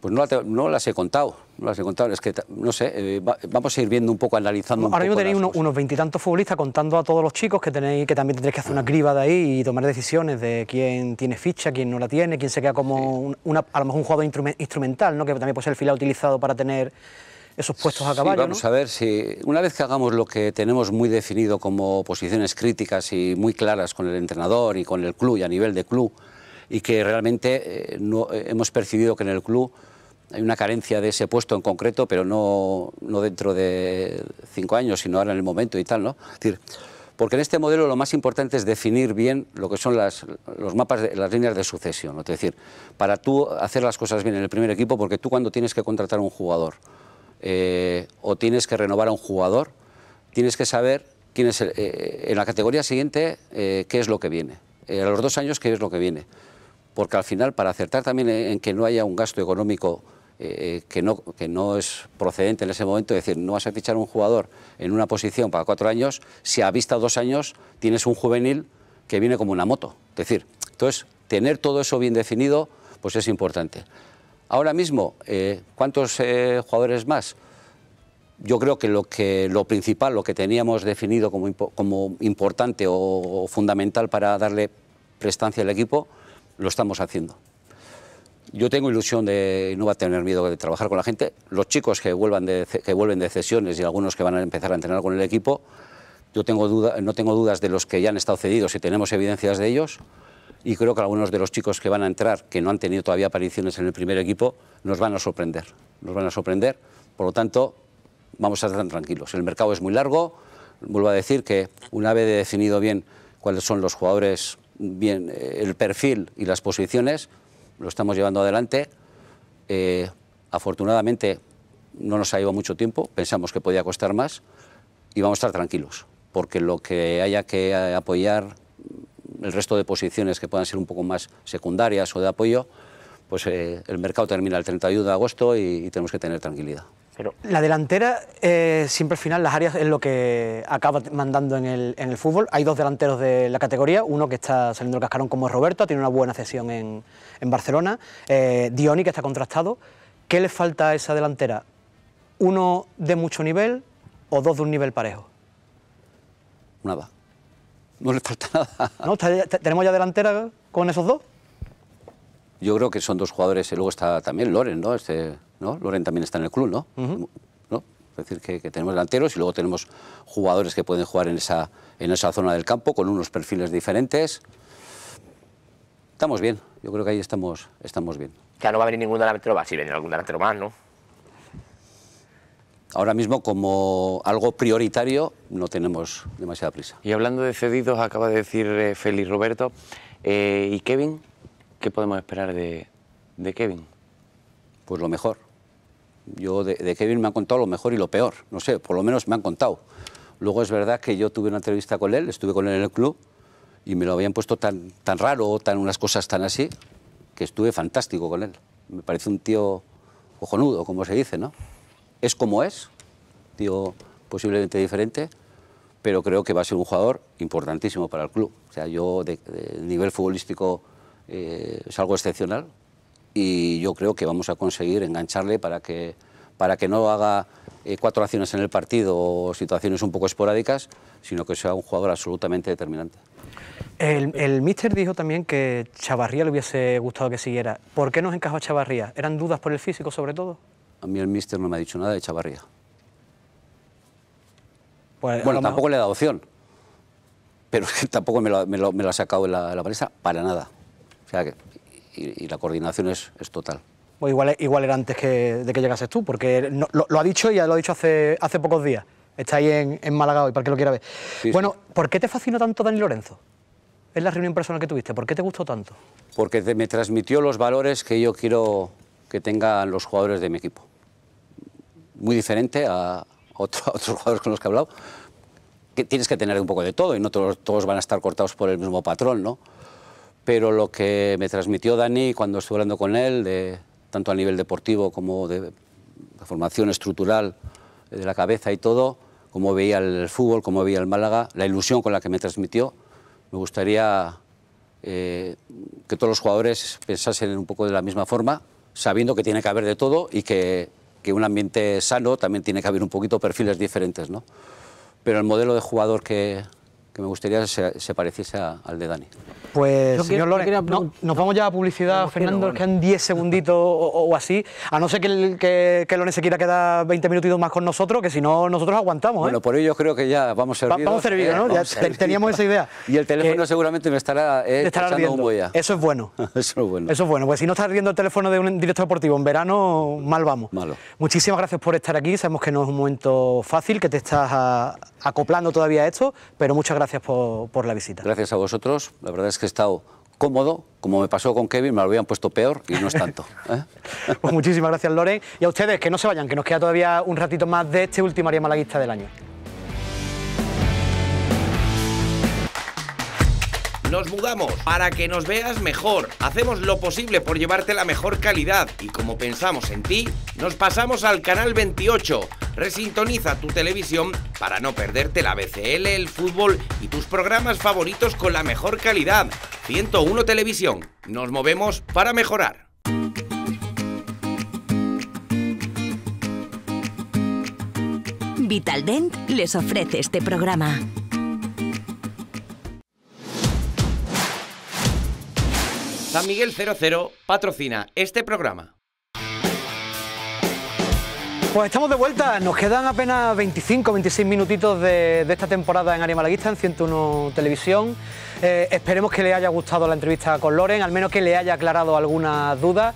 Pues no, las he contado, no las he contado, es que no sé, eh, vamos a ir viendo un poco, analizando Ahora un poco mismo tenéis unos veintitantos futbolistas contando a todos los chicos que tenéis, que también tendréis que hacer una criba de ahí y tomar decisiones de quién tiene ficha, quién no la tiene, quién se queda como una, a lo mejor un jugador instrumental, ¿no? que también puede ser el fila utilizado para tener esos puestos a caballo. vamos a ver si una vez que hagamos lo que tenemos muy definido como posiciones críticas y muy claras con el entrenador y con el club y a nivel de club, y que realmente eh, no, eh, hemos percibido que en el club hay una carencia de ese puesto en concreto, pero no, no dentro de cinco años, sino ahora en el momento y tal, ¿no? Es decir, porque en este modelo lo más importante es definir bien lo que son las, los mapas, de, las líneas de sucesión. ¿no? Es decir, para tú hacer las cosas bien en el primer equipo, porque tú cuando tienes que contratar a un jugador eh, o tienes que renovar a un jugador, tienes que saber quién eh, eh, en la categoría siguiente qué es lo que viene. a los dos años qué es lo que viene. Porque al final, para acertar también en que no haya un gasto económico que, no, es procedente en ese momento, es decir, no vas a fichar un jugador en una posición para cuatro años, si a vista dos años tienes un juvenil que viene como una moto. Es decir, entonces, tener todo eso bien definido, pues es importante. Ahora mismo, eh, ¿cuántos eh, jugadores más? Yo creo que lo, principal, lo que teníamos definido como, importante o, fundamental para darle prestancia al equipo, lo estamos haciendo. Yo tengo ilusión de, no va a tener miedo de trabajar con la gente. Los chicos que, que vuelven de cesiones y algunos que van a empezar a entrenar con el equipo, yo no tengo dudas de los que ya han estado cedidos y tenemos evidencias de ellos y creo que algunos de los chicos que van a entrar, que no han tenido todavía apariciones en el primer equipo, nos van a sorprender. Nos van a sorprender, por lo tanto, vamos a estar tranquilos. El mercado es muy largo, vuelvo a decir que una vez definido bien cuáles son los jugadores, bien eh, el perfil y las posiciones, lo estamos llevando adelante. Eh, afortunadamente no nos ha llevado mucho tiempo, pensamos que podía costar más y vamos a estar tranquilos, porque lo que haya que apoyar el resto de posiciones que puedan ser un poco más secundarias o de apoyo, pues eh, el mercado termina el 31 de agosto y, tenemos que tener tranquilidad. Pero... La delantera, eh, siempre al final, las áreas es lo que acaba mandando en el, fútbol. Hay dos delanteros de la categoría, uno que está saliendo del cascarón como es Roberto, tiene una buena cesión en, Barcelona, eh, Dioni que está contrastado. ¿Qué le falta a esa delantera? ¿Uno de mucho nivel o dos de un nivel parejo? Nada no le falta nada. ¿Tenemos ya delantera con esos dos? Yo creo que son dos jugadores, y luego está también Loren, ¿no? Este, ¿no? Loren también está en el club, ¿no? ¿No? Es decir, que, tenemos delanteros y luego tenemos jugadores que pueden jugar en esa, en esa zona del campo con unos perfiles diferentes. Estamos bien, yo creo que ahí estamos, estamos bien. Ya no va a venir ningún delantero más, si viene algún delantero más, ¿no? ahora mismo como algo prioritario no tenemos demasiada prisa. Y hablando de cedidos, acaba de decir eh, Félix Roberto, eh, ¿y Kevin? ¿Qué podemos esperar de, Kevin? Pues lo mejor. Yo de, Kevin me han contado lo mejor y lo peor, no sé, por lo menos me han contado. Luego es verdad que yo tuve una entrevista con él, estuve con él en el club y me lo habían puesto tan, tan raro, tan unas cosas tan así, que estuve fantástico con él. Me parece un tío cojonudo, como se dice, ¿no? es como es, digo, posiblemente diferente, pero creo que va a ser un jugador importantísimo para el club. O sea, yo de, nivel futbolístico eh, es algo excepcional y yo creo que vamos a conseguir engancharle para que, para que no haga eh, cuatro acciones en el partido o situaciones un poco esporádicas, sino que sea un jugador absolutamente determinante. El, mister míster dijo también que Chavarría le hubiese gustado que siguiera. ¿Por qué nos encajó Chavarría? ¿Eran dudas por el físico sobre todo? A mí el míster no me ha dicho nada de Chavarría. Pues, bueno, tampoco le he dado opción. Pero tampoco me lo, ha sacado en la, para nada. O sea que, y, la coordinación es, total. Pues igual, igual era antes que, de que llegases tú, porque lo, ha dicho y ya lo ha dicho hace, hace pocos días. Está ahí en, en Málaga hoy, para que lo quiera ver. bueno, ¿por qué te fascinó tanto Dani Lorenzo? Es la reunión personal que tuviste. ¿Por qué te gustó tanto? Porque me transmitió los valores que yo quiero que tengan los jugadores de mi equipo. Muy diferente a, otros jugadores con los que he hablado, que tienes que tener un poco de todo y no todos, van a estar cortados por el mismo patrón, ¿no? Pero lo que me transmitió Dani cuando estuve hablando con él, de, tanto a nivel deportivo como de, de formación estructural de la cabeza y todo, cómo veía el fútbol, cómo veía el Málaga, la ilusión con la que me transmitió, me gustaría eh, que todos los jugadores pensasen un poco de la misma forma sabiendo que tiene que haber de todo y que, que un ambiente sano también tiene que haber un poquito perfiles diferentes, ¿no? Pero el modelo de jugador que, que me gustaría se, pareciese al de Dani. Pues, señor nos vamos ya a publicidad, Fernando, que en 10 segunditos o, así, a no ser que, se quiera quedar 20 minutitos más con nosotros, que si no, nosotros aguantamos. ¿eh? Bueno, por ello creo que ya vamos servidos. servir. vamos servidos, ¿eh? ¿no? teníamos esa idea. Y el teléfono seguramente me estará, eh, un ardiendo. Eso es bueno. Eso es bueno. Eso es bueno, pues si no estás ardiendo el teléfono de un director deportivo en verano, mal vamos. Malo. Muchísimas gracias por estar aquí, sabemos que no es un momento fácil, que te estás... A, acoplando todavía esto, pero muchas gracias por, la visita. Gracias a vosotros, la verdad es que he estado cómodo, como me pasó con Kevin, me lo habían puesto peor y no es tanto. ¿eh? pues muchísimas gracias, Loren. Y a ustedes, que no se vayan, que nos queda todavía un ratito más de este último área malaguista del año. nos mudamos para que nos veas mejor. Hacemos lo posible por llevarte la mejor calidad y como pensamos en ti, nos pasamos al canal 28. Resintoniza tu televisión para no perderte la BCL, el fútbol y tus programas favoritos con la mejor calidad. 101 Televisión. Nos movemos para mejorar. Vitaldent les ofrece este programa. San Miguel 00 patrocina este programa. Pues estamos de vuelta, nos quedan apenas 25, 26 minutitos de, esta temporada en Área Malaguista, en 101 Televisión. Eh, esperemos que le haya gustado la entrevista con Loren, al menos que le haya aclarado algunas dudas.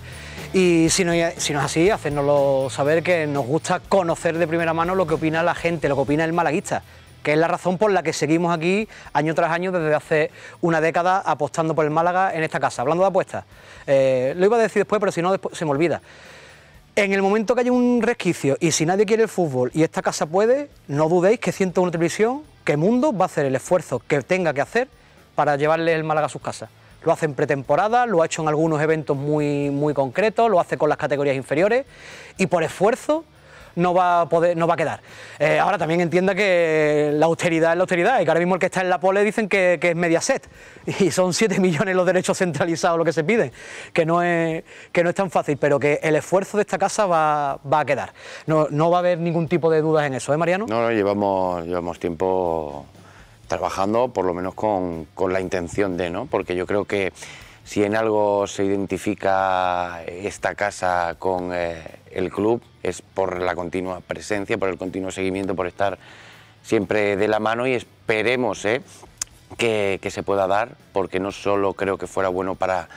Y si no, si no es así, hacérnoslo saber que nos gusta conocer de primera mano lo que opina la gente, lo que opina el malaguista que es la razón por la que seguimos aquí año tras año desde hace una década apostando por el Málaga en esta casa. Hablando de apuestas, eh, lo iba a decir después, pero si no, se me olvida. En el momento que hay un resquicio y si nadie quiere el fútbol y esta casa puede, no dudéis que 101 Televisión, que Mundo va a hacer el esfuerzo que tenga que hacer para llevarle el Málaga a sus casas. Lo hace en pretemporada, lo ha hecho en algunos eventos muy, muy concretos, lo hace con las categorías inferiores y por esfuerzo no va a, poder, no va a quedar. Eh, ahora también entienda que la austeridad es la austeridad y que ahora mismo el que está en la pole dicen que, es media set y son 7 millones los derechos centralizados lo que se piden, que no es, que no es tan fácil, pero que el esfuerzo de esta casa va, va a quedar. No, no va a haber ningún tipo de dudas en eso, ¿eh, Mariano? No, no llevamos, llevamos tiempo trabajando, por lo menos con, con la intención de, ¿no? Porque yo creo que si en algo se identifica esta casa con eh, el club, es por la continua presencia, por el continuo seguimiento, por estar siempre de la mano y esperemos ¿eh? que, se pueda dar, porque no solo creo que fuera bueno para,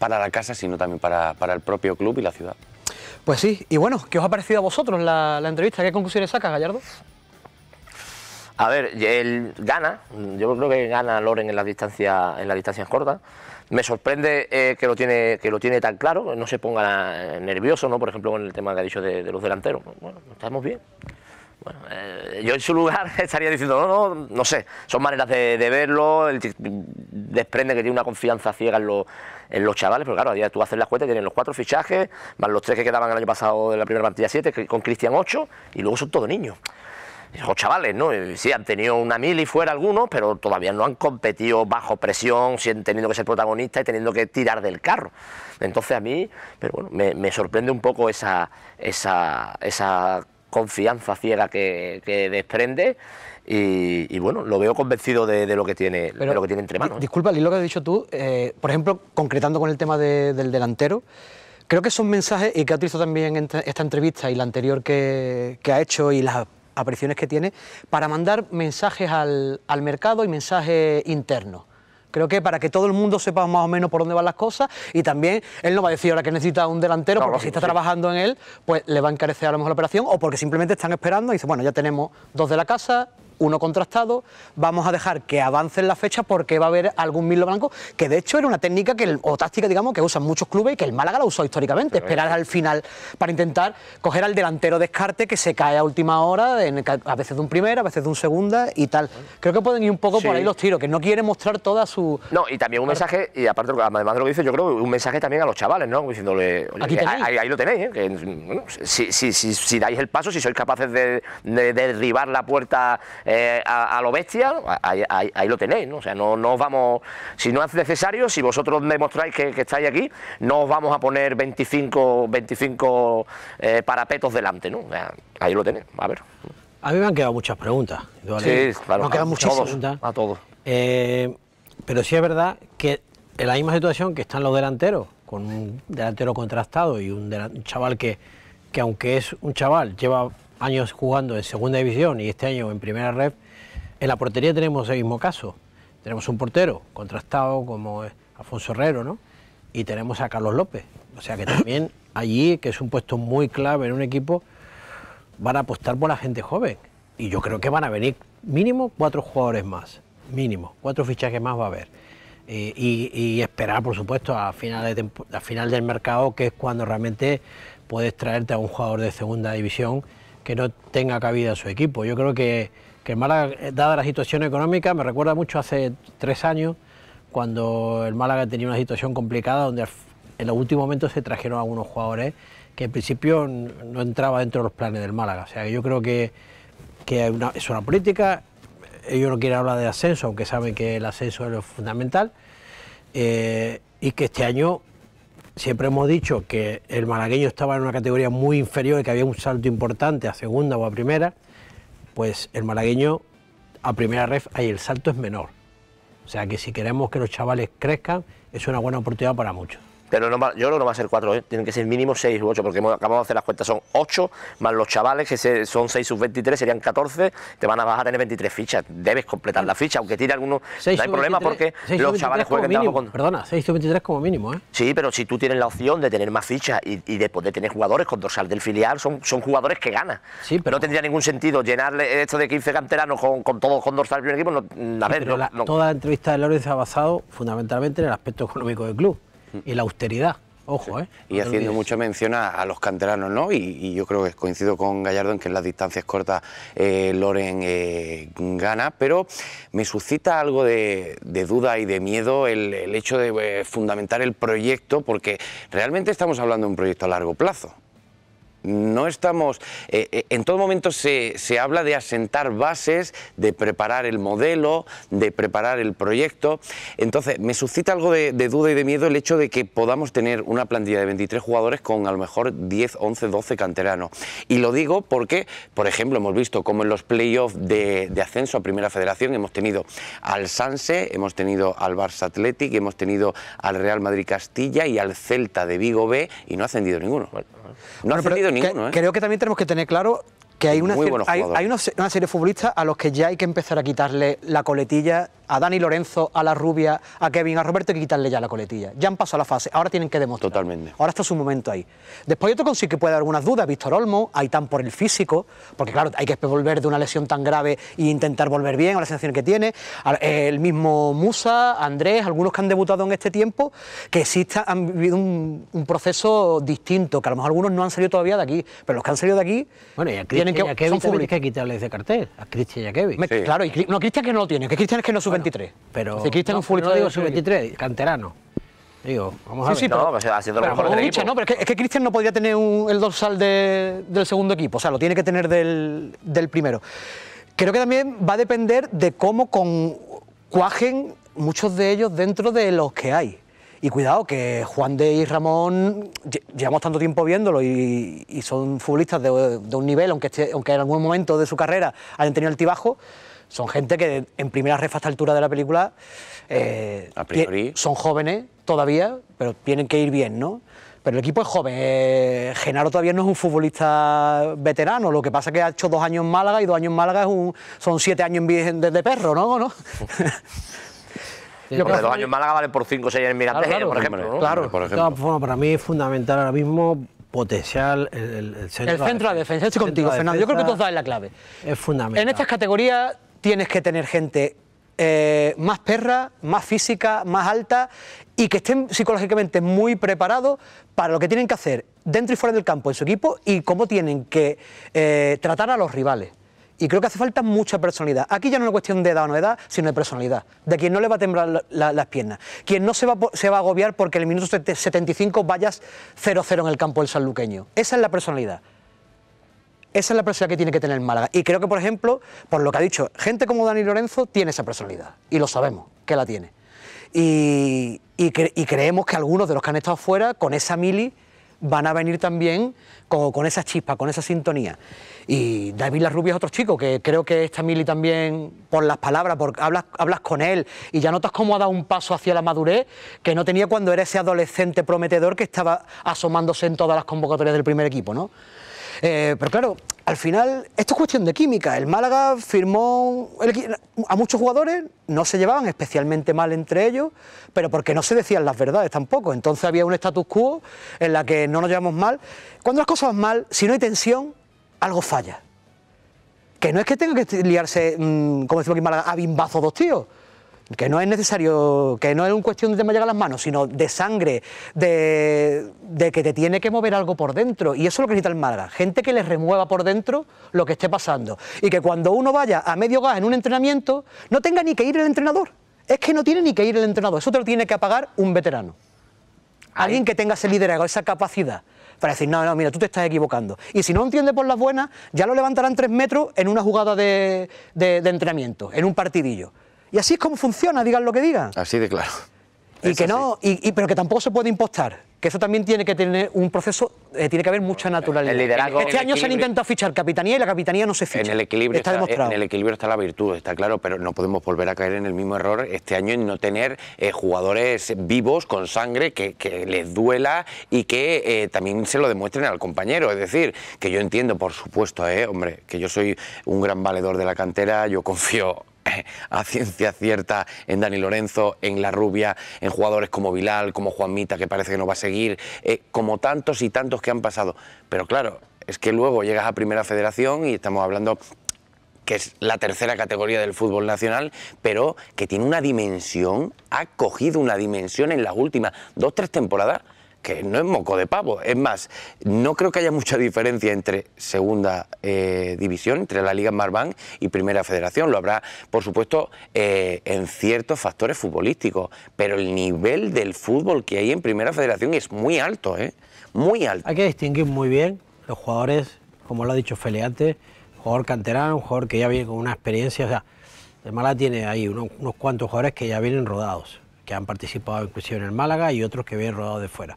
la casa, sino también para, el propio club y la ciudad. Pues sí, y bueno, ¿qué os ha parecido a vosotros la, entrevista? ¿Qué conclusiones sacas, Gallardo? A ver, él gana, yo creo que gana Loren en las distancias, en las distancias cortas. Me sorprende eh, que, lo tiene, que lo tiene tan claro, no se ponga nervioso, ¿no? por ejemplo, con el tema que ha dicho de, los delanteros. Bueno, estamos bien. Eh, yo en su lugar estaría diciendo, no, no, no sé, son maneras de, verlo, desprende que tiene una confianza ciega en, los chavales, pero claro, a día tú haces las cuentas, tienen los cuatro fichajes, más los tres que quedaban el año pasado de la primera plantilla, siete, con Cristian ocho, y luego son todos niños los chavales, ¿no? Eh, sí, han tenido una mil y fuera algunos, pero todavía no han competido bajo presión, teniendo que ser protagonistas y teniendo que tirar del carro. Entonces a mí, pero bueno, me, sorprende un poco esa, esa, esa confianza ciega que, que desprende y, bueno, lo veo convencido de, lo, que tiene, lo que tiene entre manos. ¿eh? Disculpa, lo que has dicho tú, eh, por ejemplo, concretando con el tema del delantero, creo que son mensajes y que ha utilizado también esta entrevista y la anterior que, que ha hecho y las apariciones que tiene, para mandar mensajes al, al mercado y mensajes internos. Creo que para que todo el mundo sepa más o menos por dónde van las cosas y también él no va a decir ahora que necesita un delantero porque si está trabajando en él, pues le va a encarecer a lo mejor la operación o porque simplemente están esperando y dice, bueno, ya tenemos dos de la casa, uno contrastado, vamos a dejar que avancen las fechas porque va a haber algún milo blanco, que de hecho era una técnica que o táctica, digamos, que usan muchos clubes y que el Málaga la usó históricamente, esperar al final para intentar coger al delantero descarte que se cae a última hora, a veces de un primero, a veces de un segunda y tal. Creo que pueden ir un poco por ahí los tiros, que no quiere mostrar toda su... No, y también un mensaje, y aparte, además de lo que dice, yo creo un mensaje también a los chavales, ¿no? Diciéndole, Aquí Ahí, lo tenéis, ¿eh? que, si, dais el paso, si sois capaces de, derribar la puerta... Eh, a, lo bestia, ahí, lo tenéis, ¿no? O sea, no, vamos, si no es necesario, si vosotros demostráis que, estáis aquí, no os vamos a poner 25, 25 eh, parapetos delante, ¿no? ahí lo tenéis, a ver. A mí me han quedado muchas preguntas. ¿vale? Sí, claro, me han quedado preguntas. A todos. Eh, pero sí es verdad que en la misma situación que están los delanteros, con un delantero contrastado y un, un chaval que, que, aunque es un chaval, lleva años jugando en segunda división y este año en primera red, en la portería tenemos el mismo caso. Tenemos un portero contrastado como Afonso Herrero, ¿no? Y tenemos a Carlos López. O sea que también allí, que es un puesto muy clave en un equipo, van a apostar por la gente joven. Y yo creo que van a venir mínimo cuatro jugadores más, mínimo, cuatro fichajes más va a haber. Eh, y, esperar, por supuesto, a final, de a final del mercado, que es cuando realmente puedes traerte a un jugador de segunda división que no tenga cabida su equipo. Yo creo que, que el Málaga, eh, dada la situación económica, me recuerda mucho hace tres años, cuando el Málaga tenía una situación complicada, donde en los últimos momentos se trajeron algunos jugadores que en principio no entraba dentro de los planes del Málaga. O sea, que yo creo que, que es una política, ellos no quieren hablar de ascenso, aunque saben que el ascenso es lo fundamental, eh, y que este año Siempre hemos dicho que el malagueño estaba en una categoría muy inferior y que había un salto importante a segunda o a primera, pues el malagueño a primera ref ahí el salto es menor. O sea que si queremos que los chavales crezcan, es una buena oportunidad para muchos pero yo creo que no va a ser cuatro, ¿eh? tienen que ser mínimo seis u ocho, porque hemos, acabamos de hacer las cuentas, son ocho, más los chavales, que son seis sub 23, serían 14, te van a bajar en 23 fichas, debes completar la ficha, aunque tire alguno, no hay problema porque los chavales jueguen mínimo, con... Perdona, 6 sub 23 como mínimo, ¿eh? Sí, pero si tú tienes la opción de tener más fichas y, después de poder tener jugadores con dorsal del filial, son, son jugadores que ganan. Sí, pero... No tendría ningún sentido llenarle esto de 15 canteranos con, con todos con dorsal del primer equipo, a ver, Toda la entrevista de se ha basado fundamentalmente en el aspecto económico del club y la austeridad. Ojo, ¿eh? Y haciendo mucha mención a, los canteranos, ¿no? Y, yo creo que coincido con Gallardo en que en las distancias cortas eh, Loren eh, gana, pero me suscita algo de, duda y de miedo el hecho de eh, fundamentar el proyecto, porque realmente estamos hablando de un proyecto a largo plazo no estamos... Eh, eh, en todo momento se, se, habla de asentar bases, de preparar el modelo, de preparar el proyecto. Entonces, me suscita algo de, duda y de miedo el hecho de que podamos tener una plantilla de 23 jugadores con a lo mejor 10, 11, 12 canteranos. Y lo digo porque, por ejemplo, hemos visto como en los playoffs de, de ascenso a Primera Federación hemos tenido al Sanse, hemos tenido al Barça Athletic, hemos tenido al Real Madrid Castilla y al Celta de Vigo B y no ha ascendido ninguno. No, perdido ninguno. ¿eh? Creo que también tenemos que tener claro que hay una, serie de futbolistas a los que ya hay que empezar a quitarle la coletilla a Dani Lorenzo, a la rubia, a Kevin, a Roberto, hay que quitarle ya la coletilla. Ya han pasado la fase, ahora tienen que demostrar. Totalmente. Ahora está su momento ahí. Después yo te consigo que puede haber algunas dudas, Víctor Olmo, tan por el físico, porque claro, hay que volver de una lesión tan grave e intentar volver bien a la sensación que tiene. El mismo Musa, Andrés, algunos que han debutado en este tiempo, que han vivido un, proceso distinto, que a lo mejor algunos no han salido todavía de aquí, pero los que han salido de aquí bueno, y tienen que, son futbolistas. que quitarle ese cartel a Cristian Yakevi. Sí. Claro, y no, Cristian que no lo tiene, que Cristian es que no es sub-23. pero. Si Cristian es un futbolista. No digo sub-23, canterano. Digo, vamos a ver. Sí, pero, no, pues, haciendo lo mejor del equipo. no, pero es que, es que Cristian no podría tener el dorsal del segundo equipo, o sea, lo tiene que tener del, del primero. Creo que también va a depender de cómo cuajen muchos de ellos dentro de los que hay. Y cuidado, que Juan de y Ramón llevamos tanto tiempo viéndolo y, son futbolistas de, un nivel, aunque, en algún momento de su carrera hayan tenido altibajo, son gente que en primera refa a esta altura de la película eh, son jóvenes todavía, pero tienen que ir bien, ¿no? Pero el equipo es joven. Eh, Genaro todavía no es un futbolista veterano. Lo que pasa es que ha hecho dos años en Málaga y dos años en Málaga un, son siete años en de, perro, ¿No? Yo, porque dos años en Málaga valen por cinco o seis en Mirandés, claro, por ¿eh? ejemplo. Claro, por para mí es fundamental ahora mismo potencial el, el, el centro. El centro de defensa, contigo, Fernando. Yo creo que tú das la clave. Es fundamental. En estas categorías tienes que tener gente eh, más perra, más física, más alta y que estén psicológicamente muy preparados para lo que tienen que hacer dentro y fuera del campo en su equipo y cómo tienen que eh, tratar a los rivales. Y creo que hace falta mucha personalidad. Aquí ya no es cuestión de edad o no edad, sino de personalidad. De quien no le va a temblar las piernas. Quien no se va, a agobiar porque en el minuto 75 vayas 0-0 en el campo del sanluqueño. Esa es la personalidad. Esa es la personalidad que tiene que tener Málaga. Y creo que, por ejemplo, por lo que ha dicho, gente como Dani Lorenzo tiene esa personalidad. Y lo sabemos, que la tiene. Y, creemos que algunos de los que han estado afuera, con esa mili, van a venir también con, con esa chispa, con esa sintonía. Y David Larrubia es otro chico que creo que esta mili también, por las palabras, porque hablas, hablas con él y ya notas cómo ha dado un paso hacia la madurez que no tenía cuando era ese adolescente prometedor que estaba asomándose en todas las convocatorias del primer equipo, ¿no? Eh, pero claro, al final, esto es cuestión de química. El Málaga firmó a muchos jugadores, no se llevaban especialmente mal entre ellos, pero porque no se decían las verdades tampoco. Entonces había un status quo en la que no nos llevamos mal. Cuando las cosas van mal, si no hay tensión, algo falla. Que no es que tenga que liarse, mm, como decimos aquí en Málaga, a bimbazo dos tíos que no es necesario, que no es un cuestión de tema llegar a las manos, sino de sangre, de, de, que te tiene que mover algo por dentro. Y eso es lo que necesita el Málaga, gente que les remueva por dentro lo que esté pasando. Y que cuando uno vaya a medio gas en un entrenamiento, no tenga ni que ir el entrenador. Es que no tiene ni que ir el entrenador, eso te lo tiene que apagar un veterano. Alguien que tenga ese liderazgo, esa capacidad para decir, no, no, mira, tú te estás equivocando. Y si no entiende por las buenas, ya lo levantarán tres metros en una jugada de, de entrenamiento, en un partidillo. Y así es como funciona, digan lo que digan. Así de claro. Y que no, y, pero que tampoco se puede impostar. Que eso también tiene que tener un proceso, eh, tiene que haber mucha naturalidad. este año se han intentado fichar capitanía y la capitanía no se ficha. En el equilibrio está, En el equilibrio está la virtud, está claro, pero no podemos volver a caer en el mismo error este año en no tener eh, jugadores vivos, con sangre, que, les duela y que eh, también se lo demuestren al compañero. Es decir, que yo entiendo, por supuesto, hombre, que yo soy un gran valedor de la cantera, yo confío a ciencia cierta en Dani Lorenzo, en La Rubia, en jugadores como Vilal, como Juan Mita, que parece que no va a seguir, eh, como tantos y tantos que han pasado. Pero claro, es que luego llegas a Primera Federación y estamos hablando que es la tercera categoría del fútbol nacional, pero que tiene una dimensión, ha cogido una dimensión en las últimas dos, tres temporadas que no es moco de pavo. Es más, no creo que haya mucha diferencia entre segunda eh, división, entre la Liga Marván y Primera Federación. Lo habrá, por supuesto, eh, en ciertos factores futbolísticos, pero el nivel del fútbol que hay en Primera Federación es muy alto, ¿eh? Muy alto. Hay que distinguir muy bien los jugadores, como lo ha dicho Feleante, jugador canterano, jugador que ya viene con una experiencia. O sea, el Málaga tiene ahí unos, unos cuantos jugadores que ya vienen rodados, que han participado inclusive en el Málaga y otros que vienen rodados de fuera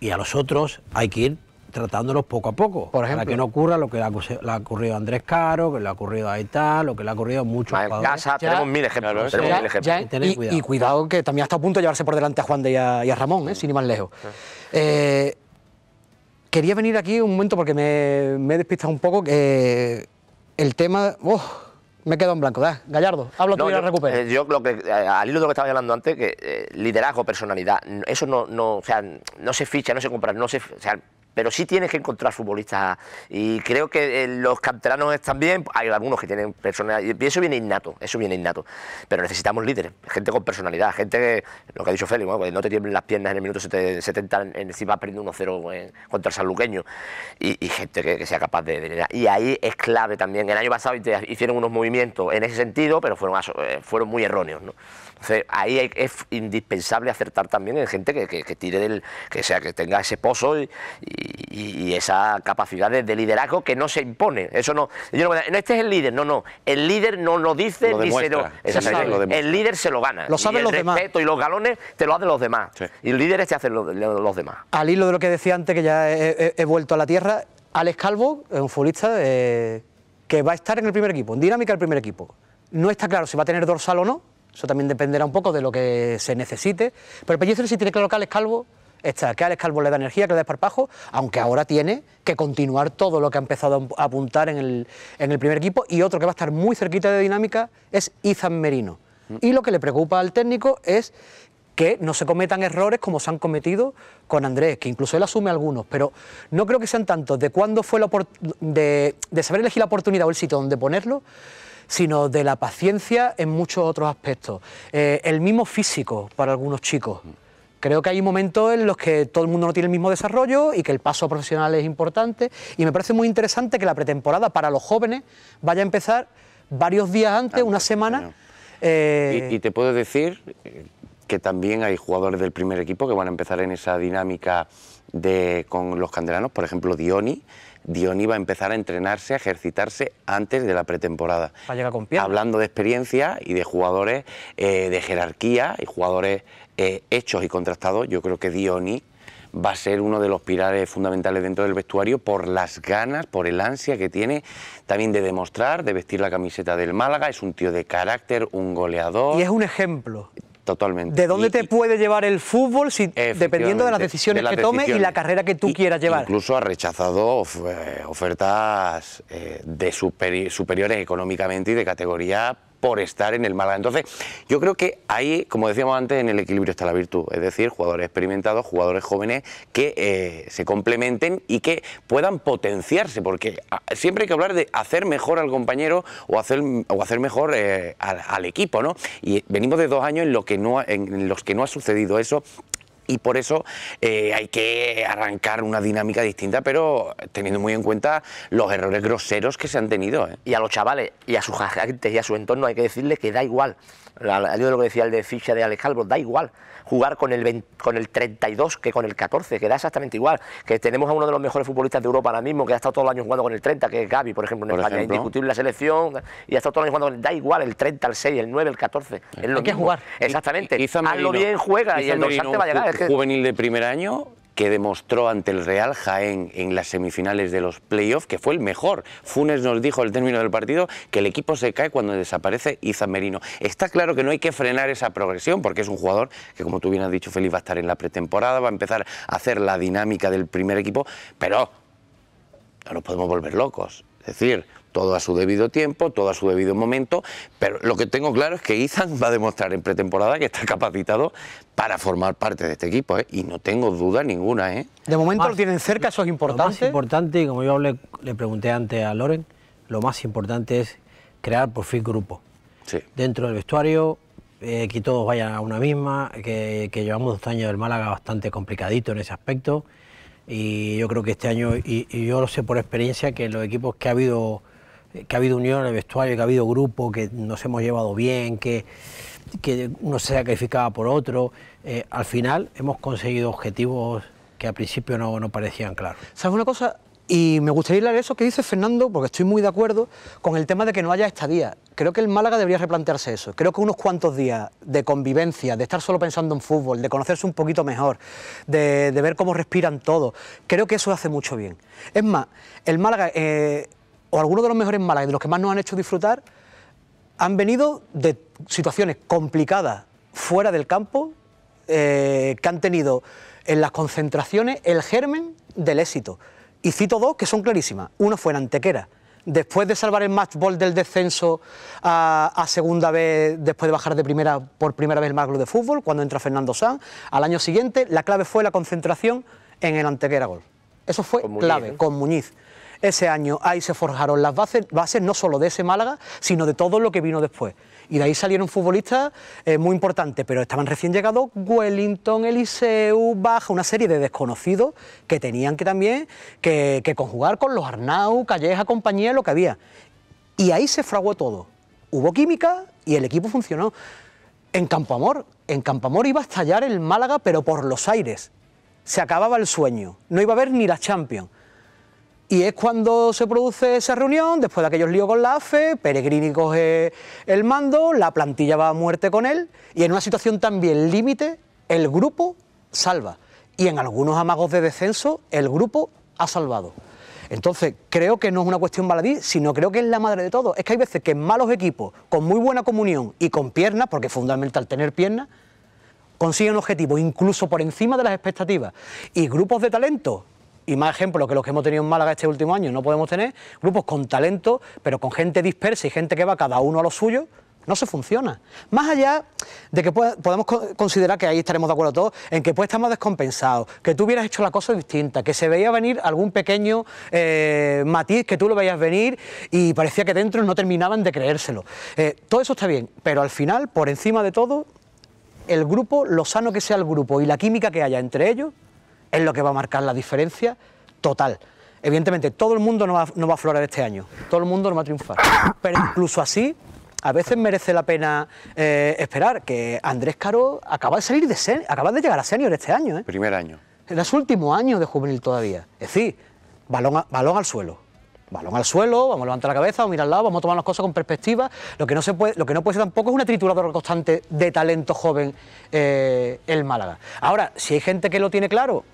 y a los otros hay que ir tratándolos poco a poco. Por ejemplo. Para que no ocurra lo que le ha, ocurrido a Andrés Caro, que le ha ocurrido a Aital, lo que le ha ocurrido a muchos a En Casa, tenemos mil ejemplos. tenemos mil ejemplos. y, cuidado. que también está a punto de llevarse por delante a Juan de y a, Ramón, ¿eh? mm. sin ir más lejos. Eh, quería venir aquí un momento porque me, me he despistado un poco. que el tema. ¡oh! Me quedo en blanco. ¿eh? Gallardo, hablo tú y la yo lo que, eh, al hilo de lo que estaba hablando antes, que eh, liderazgo, personalidad, eso no, no, o sea, no se ficha, no se compra, no se, o sea, pero sí tienes que encontrar futbolistas. Y creo que eh, los canteranos también, hay algunos que tienen personalidad, y eso viene innato, eso viene innato. Pero necesitamos líderes, gente con personalidad, gente que, lo que ha dicho Félix, pues no te tiemblen las piernas en el minuto 70, encima perdiendo 1-0 eh, contra el sanluqueño, y, gente que, sea capaz de, de, Y ahí es clave también. El año pasado hicieron unos movimientos en ese sentido, pero fueron, eh, fueron muy erróneos. ¿no? Entonces, ahí es indispensable acertar también en gente que, tire del, que sea, que tenga ese pozo y, y, esa capacidad de, liderazgo que no se impone. Eso no, este es el líder, no, no. El líder no lo dice ni se lo, El líder se lo gana. Lo saben los demás. y los galones te lo hacen los demás. Y el líder te hacen los, los demás. Al hilo de lo que decía antes, que ya he, vuelto a la tierra, Alex Calvo un futbolista eh, que va a estar en el primer equipo, en dinámica del primer equipo. No está claro si va a tener dorsal o no, eso también dependerá un poco de lo que se necesite. Pero Pellicer si tiene claro que Alex Calvo está, que Alex Calvo le da energía, que le da esparpajo, aunque ahora tiene que continuar todo lo que ha empezado a apuntar en el, en el primer equipo. Y otro que va a estar muy cerquita de dinámica es Izan Merino. Mm. Y lo que le preocupa al técnico es que no se cometan errores como se han cometido con Andrés, que incluso él asume algunos, pero no creo que sean tantos de cuándo fue la de, de saber elegir la oportunidad o el sitio donde ponerlo, sino de la paciencia en muchos otros aspectos. Eh, el mismo físico para algunos chicos. Creo que hay momentos en los que todo el mundo no tiene el mismo desarrollo y que el paso profesional es importante. Y me parece muy interesante que la pretemporada para los jóvenes vaya a empezar varios días antes, una semana. Eh, y, te puedo decir eh, que también hay jugadores del primer equipo que van a empezar en esa dinámica de, con los candelanos, por ejemplo, Dioni Diony va a empezar a entrenarse, a ejercitarse antes de la pretemporada. Hablando de experiencia y de jugadores eh, de jerarquía y jugadores eh, hechos y contrastados, yo creo que Dioni. va a ser uno de los pilares fundamentales dentro del vestuario por las ganas, por el ansia que tiene también de demostrar, de vestir la camiseta del Málaga. Es un tío de carácter, un goleador. Y es un ejemplo. Totalmente. ¿De dónde te puede llevar el fútbol si, dependiendo de las decisiones que tome y la carrera que tú quieras llevar? Incluso ha rechazado eh, ofertas eh, de superiores económicamente y de categoría por estar en el Málaga. Entonces, yo creo que ahí, como decíamos antes, en el equilibrio está la virtud, es decir, jugadores experimentados, jugadores jóvenes que eh, se complementen y que puedan potenciarse, porque ah, siempre hay que hablar de hacer mejor al compañero o hacer, o hacer mejor eh, al, equipo, ¿no? Y venimos de dos años en, lo que no, en los que no ha sucedido eso y por eso eh, hay que arrancar una dinámica distinta, pero teniendo muy en cuenta los errores groseros que se han tenido. ¿eh? Y a los chavales, y a sus agentes, y a su entorno, hay que decirles que da igual. de lo que decía el de ficha de Alejandro, da igual jugar con el, con el 32 que con el 14, que da exactamente igual. Que tenemos a uno de los mejores futbolistas de Europa ahora mismo, que ha estado todo el año jugando con el 30, que es Gaby, por ejemplo, en España, indiscutible la selección, y ha estado todo el año jugando da igual, el 30, el 6, el 9, el 14. Es lo que jugar. Exactamente. Hazlo bien, juega y el dorsal va a llegar. Juvenil de primer año, que demostró ante el Real Jaén en las semifinales de los playoffs, que fue el mejor. Funes nos dijo al término del partido que el equipo se cae cuando desaparece Izan Merino. Está claro que no hay que frenar esa progresión, porque es un jugador que, como tú bien has dicho, Felipe va a estar en la pretemporada, va a empezar a hacer la dinámica del primer equipo, pero no nos podemos volver locos. Es decir, todo a su debido tiempo, todo a su debido momento, pero lo que tengo claro es que Izan va a demostrar en pretemporada que está capacitado para formar parte de este equipo, ¿eh? y no tengo duda ninguna. ¿eh? De momento lo tienen cerca, eso es importante. Lo más importante, y como yo le, pregunté antes a Loren, lo más importante es crear por fin grupo. Dentro del vestuario, eh, que todos vayan a una misma, que, que llevamos dos años del Málaga bastante complicadito en ese aspecto y yo creo que este año, y, yo lo sé por experiencia, que los equipos que ha habido que ha habido unión en el vestuario, que ha habido grupo, que nos hemos llevado bien, que, que uno se sacrificaba por otro, eh, al final hemos conseguido objetivos que al principio no, no parecían claros. ¿Sabes una cosa? Y me gustaría leer eso que dice Fernando, porque estoy muy de acuerdo con el tema de que no haya estadía. Creo que el Málaga debería replantearse eso. Creo que unos cuantos días de convivencia, de estar solo pensando en fútbol, de conocerse un poquito mejor, de, ver cómo respiran todos, creo que eso hace mucho bien. Es más, el Málaga, eh, o algunos de los mejores Málaga, de los que más nos han hecho disfrutar, han venido de situaciones complicadas fuera del campo, eh, que han tenido en las concentraciones el germen del éxito. Y cito dos que son clarísimas. Uno fue en Antequera. Después de salvar el ball del descenso a, segunda vez, después de bajar de primera por primera vez el Maglo de fútbol, cuando entra Fernando Sanz, al año siguiente, la clave fue la concentración en el Antequera Gol. Eso fue clave ¿eh? con Muñiz. Ese año ahí se forjaron las bases, bases no solo de ese Málaga, sino de todo lo que vino después. Y de ahí salieron futbolistas eh, muy importantes, pero estaban recién llegados Wellington, Eliseu, Baja, una serie de desconocidos que tenían que también que, conjugar con los Arnau, Calleja, compañía, lo que había. Y ahí se fraguó todo. Hubo química y el equipo funcionó. En Campoamor, en Campoamor iba a estallar el Málaga, pero por los aires. Se acababa el sueño. No iba a haber ni la Champions. Y es cuando se produce esa reunión, después de aquellos líos con la AFE, Peregrini coge el mando, la plantilla va a muerte con él, y en una situación también límite, el grupo salva. Y en algunos amagos de descenso, el grupo ha salvado. Entonces, creo que no es una cuestión baladí, sino creo que es la madre de todo. Es que hay veces que en malos equipos, con muy buena comunión y con piernas, porque es fundamental tener piernas, consiguen objetivos incluso por encima de las expectativas. Y grupos de talento y más ejemplos que los que hemos tenido en Málaga este último año no podemos tener, grupos con talento, pero con gente dispersa y gente que va cada uno a lo suyo, no se funciona. Más allá de que podemos considerar que ahí estaremos de acuerdo todos, en que puede estar más descompensado, que tú hubieras hecho la cosa distinta, que se veía venir algún pequeño eh, matiz que tú lo veías venir y parecía que dentro no terminaban de creérselo. Eh, todo eso está bien, pero al final, por encima de todo, el grupo, lo sano que sea el grupo y la química que haya entre ellos, es lo que va a marcar la diferencia total. Evidentemente, todo el mundo no va, a aflorar este año, todo el mundo no va a triunfar. Pero incluso así, a veces merece la pena eh, esperar que Andrés Caro acaba de salir de ser acaba de llegar a senior este año. ¿eh? Primer año. Era su último año de juvenil todavía. Es decir, balón, balón al suelo. Balón al suelo, vamos a levantar la cabeza, vamos a mirar al lado, vamos a tomar las cosas con perspectiva. Lo que no, se puede, lo que no puede ser tampoco es una trituradora constante de talento joven eh, el Málaga. Ahora, si hay gente que lo tiene claro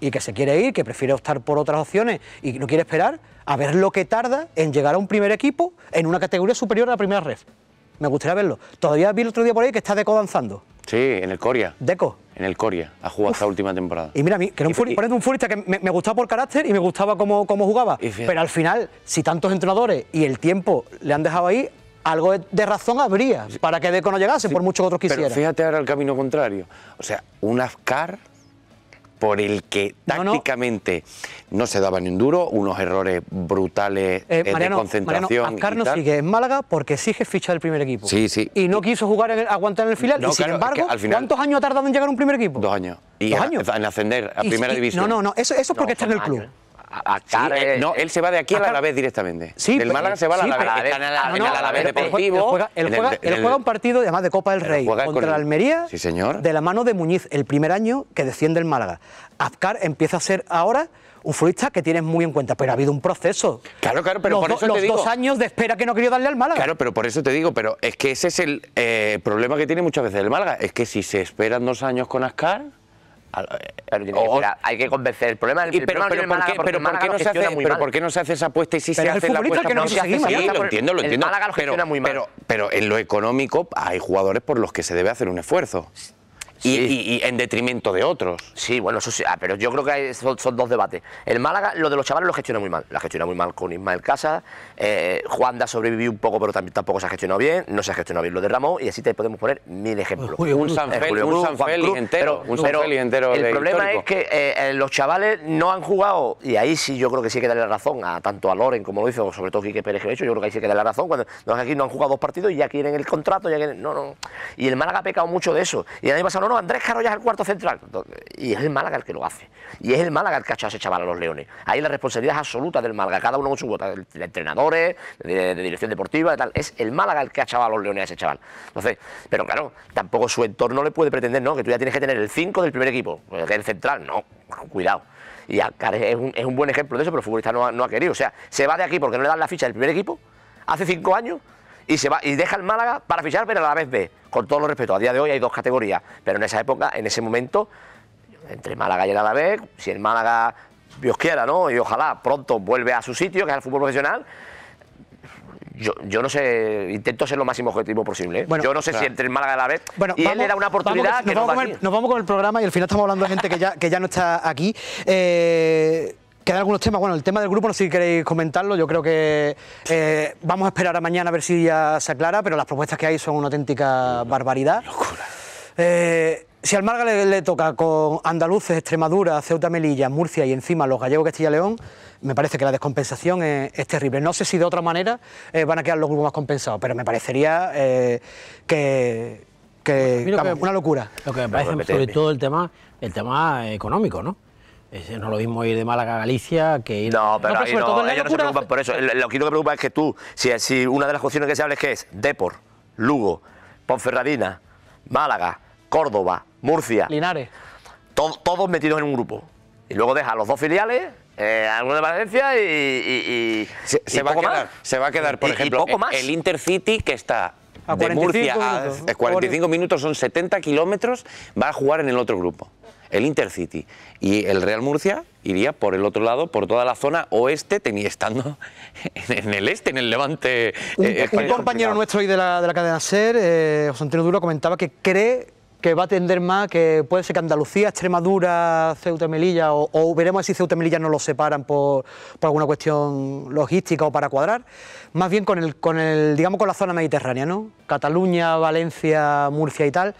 y que se quiere ir, que prefiere optar por otras opciones y no quiere esperar a ver lo que tarda en llegar a un primer equipo en una categoría superior a la primera red. Me gustaría verlo. Todavía vi el otro día por ahí que está Deco danzando. Sí, en el Coria. Deco. En el Coria. Ha jugado esta última temporada. Y mira, a mí, que era un, y, que me, gustaba por carácter y me gustaba cómo, cómo jugaba. Pero al final, si tantos entrenadores y el tiempo le han dejado ahí, algo de razón habría para que Deco no llegase, por mucho que otros quisieran. Pero fíjate ahora el camino contrario. O sea, un Afcar por el que tácticamente no, se daba ni duro, unos errores brutales eh, eh de concentración. Mariano, no sigue en Málaga porque exige ficha del primer equipo. Sí, sí. Y no quiso jugar aguantar en el final. y sin embargo, ¿cuántos años ha tardado en llegar a un primer equipo? Dos años. Y años? en ascender a primera división. No, no, no. Eso, es porque está en el club. Eh, eh, no, él se va de aquí a la vez directamente. Sí, del pues, Málaga eh, se va la pues, Alavés. Está el Alavés Deportivo. Él juega un partido, además de Copa del Rey, contra la Almería, sí, señor. de la mano de Muñiz, el primer año que desciende el Málaga. Azcar empieza a ser ahora un futbolista que tienes muy en cuenta, pero ha habido un proceso. Claro, claro, pero los por eso los dos años de espera que no quería darle al Málaga. Claro, pero por eso te digo, pero es que ese es el problema que tiene muchas veces el Málaga, es que si se esperan dos años con Azcar eh, hay que convencer. El problema del pero, ¿por, qué, no se hace, esa apuesta y si se hace la apuesta que no se hace? Sí, lo entiendo, lo entiendo. Pero, pero en lo económico hay jugadores por los que se debe hacer un esfuerzo y, en detrimento de otros. Sí, bueno, eso sí. Ah, pero yo creo que son, dos debates. El Málaga, lo de los chavales lo gestiona muy mal. La gestiona muy mal con Ismael Casa. Eh, Juanda sobrevivió un poco, pero tampoco se ha gestionado bien. No se ha gestionado bien lo de Ramón. Y así te podemos poner mil ejemplos. un San, entero. un San entero. El problema es que eh, eh, los chavales no han jugado. Y ahí sí yo creo que sí hay que darle la razón a tanto a Loren como lo hizo, sobre todo Quique Pérez que lo ha hecho. Yo creo que ahí sí que darle la razón. Cuando no, aquí no han jugado dos partidos y ya quieren el contrato. Ya no, no. Y el Málaga ha pecado mucho de eso. Y ahí año no Andrés Caro es el cuarto central. Y es el Málaga el que lo hace. Y es el Málaga el que ha hecho a ese chaval a los Leones. Ahí la responsabilidad es absoluta del Málaga, cada uno con su voto de entrenadores, de, dirección deportiva tal. Es el Málaga el que ha echado a los Leones a ese chaval. Entonces, pero claro, tampoco su entorno le puede pretender, ¿no? Que tú ya tienes que tener el 5 del primer equipo, pues, el central, no, cuidado. Y Alcar es un, buen ejemplo de eso, pero el futbolista no ha, querido. O sea, se va de aquí porque no le dan la ficha del primer equipo, hace cinco años, y se va y deja el Málaga para fichar pero a la vez B, con todo lo respeto. A día de hoy hay dos categorías, pero en esa época, en ese momento, entre Málaga y el Alavés, si el Málaga, Dios quiera, ¿no? Y ojalá pronto vuelve a su sitio, que es el fútbol profesional, yo, no sé, intento ser lo máximo objetivo posible. ¿eh? yo no sé si entre el Málaga y la vez. Bueno, y él era una oportunidad nos, que vamos con el, nos, vamos con el programa y al final estamos hablando de gente que ya, que ya no está aquí. Eh, Quedan algunos temas, bueno, el tema del grupo, no sé si queréis comentarlo, yo creo que eh, vamos a esperar a mañana a ver si ya se aclara, pero las propuestas que hay son una auténtica barbaridad. Locura. Eh, si al Marga le, toca con andaluces, Extremadura, Ceuta, Melilla, Murcia y encima los gallegos, Castilla León, me parece que la descompensación es, terrible. No sé si de otra manera eh, van a quedar los grupos más compensados, pero me parecería que, una locura. Lo que me parece sobre todo el tema, el tema económico, ¿no? Es, no lo mismo ir de Málaga a Galicia que ir... No, pero, no, pero pues ellos no se preocupan por eso. Lo que preocupa es que tú, si, una de las cuestiones que se habla es que es Depor, Lugo, Ponferradina, Málaga, Córdoba, Murcia... Linares. todos metidos en un grupo. Y luego deja los dos filiales eh, Algo de Valencia y, se, va a quedar, se va a quedar, por ejemplo, el Intercity que está de Murcia a 45 minutos son 70 kilómetros, va a jugar en el otro grupo el Intercity. Y el Real Murcia iría por el otro lado, por toda la zona oeste, tenía, estando en el este, en el levante. Un, eh, compañero nuestro hoy de la, de la cadena SER, eh, José Antonio Duro, comentaba que cree que va a tender más, que puede ser que Andalucía, Extremadura, Ceuta y Melilla, o, veremos si Ceuta y Melilla no lo separan por, alguna cuestión logística o para cuadrar, más bien con el, con el, digamos, con la zona mediterránea, ¿no? Cataluña, Valencia, Murcia y tal.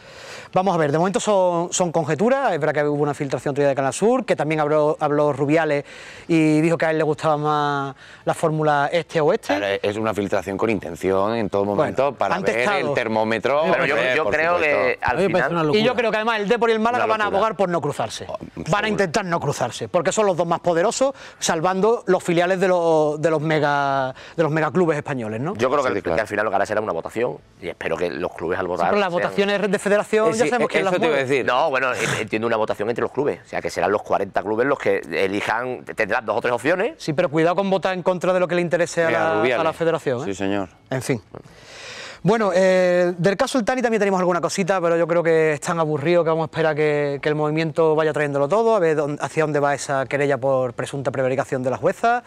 Vamos a ver, de momento son, conjeturas, es verdad que hubo una filtración todavía de Canal Sur, que también habló, habló Rubiales y dijo que a él le gustaba más la fórmula este o este... es una filtración con intención en todo momento para ver el termómetro. Pero yo, creo que y yo creo que además el Depor y el Málaga van a abogar por no cruzarse. Ah, van a intentar no cruzarse, porque son los dos más poderosos, salvando los filiales de los, de los mega de los megaclubes españoles, ¿no? Yo creo que, al final lo que hará será una votación y espero que los clubes al votar. Sí, pero las votaciones de federación eh, ya sabemos eh, que las te iba No, bueno, eh, entiendo una votación entre los clubes, o sea que serán los 40 clubes los que elijan, tendrán dos o tres opciones. Sí, pero cuidado con votar en contra de lo que le interese a, la, federación. Sí, señor. En fin. Bueno, eh, del caso Tani también tenemos alguna cosita, pero yo creo que es tan aburrido que vamos a esperar que, el movimiento vaya trayéndolo todo, a ver hacia dónde va esa querella por presunta prevaricación de la jueza,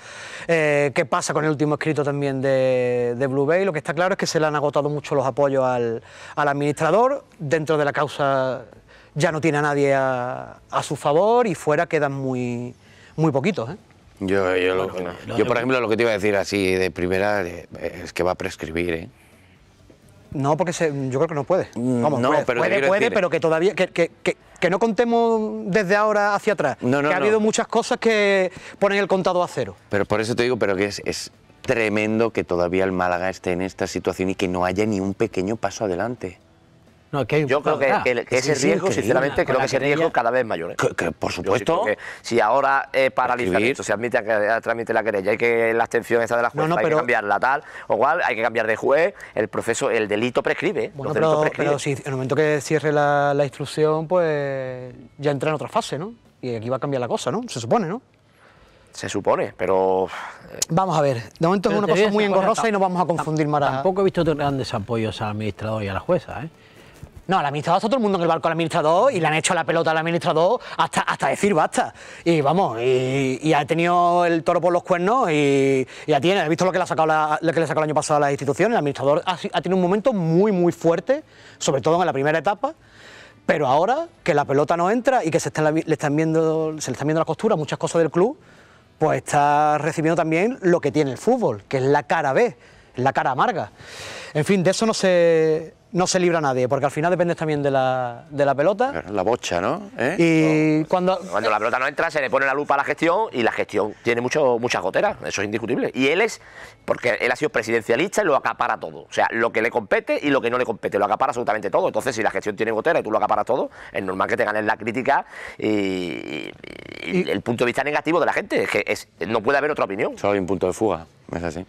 eh, qué pasa con el último escrito también de, Blue Bay. Lo que está claro es que se le han agotado mucho los apoyos al, administrador dentro de la causa ya no tiene a nadie a, su favor y fuera quedan muy, muy poquitos. ¿eh? Yo, yo, por ejemplo, lo que te iba a decir así de primera es que va a prescribir. ¿eh? No, porque yo creo que no puede. Mm, no, pero puede, pero que todavía. Que, no contemos desde ahora hacia atrás. No, no, que ha habido muchas cosas que ponen el contado a cero. Pero por eso te digo, pero que es, es tremendo que todavía el Málaga esté en esta situación y que no haya ni un pequeño paso adelante yo creo que, ese riesgo, sinceramente, creo que ese riesgo cada vez mayor. ¿eh? por supuesto. si ahora eh, esto, se admite a, eh, trámite la querella, hay que la abstención esa de la jueza, hay que cambiarla tal, o cual hay que cambiar de juez, el proceso, el delito prescribe. Bueno, pero, si en el momento que cierre la, instrucción, pues ya entra en otra fase, ¿no? Y aquí va a cambiar la cosa, ¿no? Se supone, ¿no? Se supone, pero... Eh, vamos a ver, de momento es una cosa muy engorrosa y no vamos a confundir más. Tampoco he visto grandes apoyos al administrador y a la jueza, ¿eh? No, el administrador está todo el mundo en el barco al administrador y le han hecho la pelota al administrador hasta, hasta decir basta. Y vamos, y, ha tenido el toro por los cuernos y, ya tiene. He visto lo que le ha sacado, la, que le sacó el año pasado a las instituciones. El administrador ha, tenido un momento muy, muy fuerte, sobre todo en la primera etapa. Pero ahora que la pelota no entra y que se, le están viendo, se viendo las costuras, muchas cosas del club, pues está recibiendo también lo que tiene el fútbol, que es la cara B, la cara amarga. En fin, de eso no se, no se libra nadie, porque al final dependes también de la, de la pelota. La bocha, ¿no? ¿Eh? Y pues, cuando... Cuando la pelota no entra, se le pone la lupa a la gestión y la gestión tiene mucho, muchas goteras, eso es indiscutible. Y él es, porque él ha sido presidencialista y lo acapara todo. O sea, lo que le compete y lo que no le compete, lo acapara absolutamente todo. Entonces, si la gestión tiene gotera y tú lo acaparas todo, es normal que te ganes la crítica y, el punto de vista negativo de la gente. Es que es, no puede haber otra opinión. Solo un punto de fuga, es así.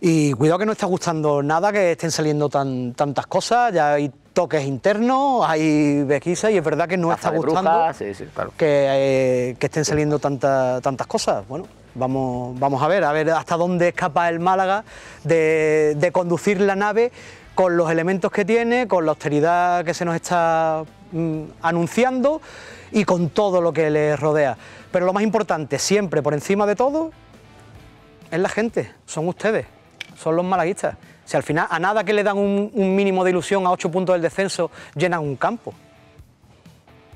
Y cuidado que no está gustando nada que estén saliendo tan, tantas cosas, ya hay toques internos, hay bequiza y es verdad que no está gustando eh, que, estén saliendo tantas cosas. Bueno, vamos, vamos a ver, a ver hasta dónde escapa el Málaga de, conducir la nave con los elementos que tiene, con la austeridad que se nos está mm, anunciando y con todo lo que le rodea. Pero lo más importante, siempre por encima de todo, es la gente, son ustedes son los malaguistas. Si al final a nada que le dan un, mínimo de ilusión a ocho puntos del descenso, llenan un campo.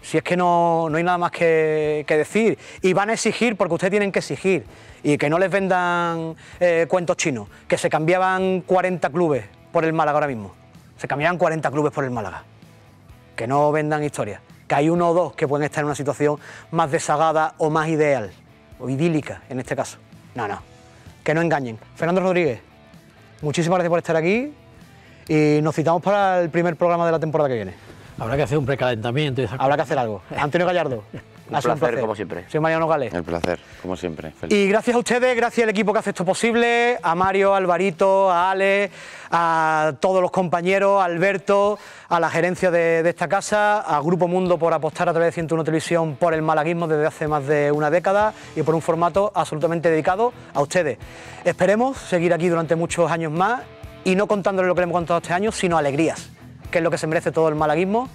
Si es que no, no hay nada más que, decir. Y van a exigir, porque ustedes tienen que exigir. Y que no les vendan eh, cuentos chinos, que se cambiaban 40 clubes por el Málaga ahora mismo. Se cambiaban 40 clubes por el Málaga. Que no vendan historias. Que hay uno o dos que pueden estar en una situación más desagada o más ideal, o idílica en este caso. No, no. Que no engañen. Fernando Rodríguez, Muchísimas gracias por estar aquí y nos citamos para el primer programa de la temporada que viene. Habrá que hacer un precalentamiento. Habrá que hacer algo. Antonio Gallardo. Un placer, como siempre. Soy Mariano Gales. El placer, como siempre. Y gracias a ustedes, gracias al equipo que hace esto posible, a Mario, a Alvarito, a Ale, a todos los compañeros, a Alberto, a la gerencia de, esta casa, a Grupo Mundo por apostar a través de 101 Televisión por el malaguismo desde hace más de una década y por un formato absolutamente dedicado a ustedes. Esperemos seguir aquí durante muchos años más y no contándoles lo que le hemos contado este año, sino alegrías, que es lo que se merece todo el malaguismo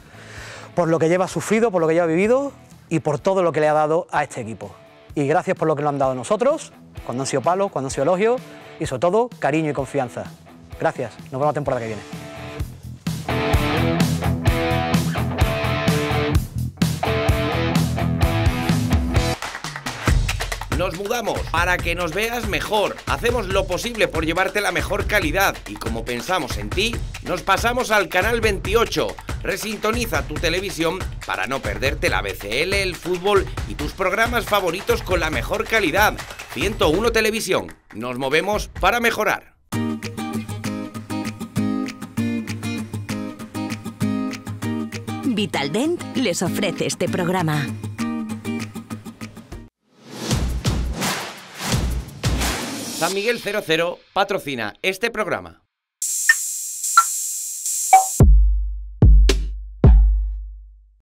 por lo que lleva sufrido, por lo que lleva vivido y por todo lo que le ha dado a este equipo. Y gracias por lo que nos han dado a nosotros, cuando han sido palos, cuando han sido elogios y sobre todo cariño y confianza. Gracias, nos vemos la temporada que viene. nos mudamos para que nos veas mejor. Hacemos lo posible por llevarte la mejor calidad y como pensamos en ti, nos pasamos al canal 28. Resintoniza tu televisión para no perderte la BCL, el fútbol y tus programas favoritos con la mejor calidad. 101 Televisión. Nos movemos para mejorar. Vitaldent les ofrece este programa. San Miguel 00 patrocina este programa.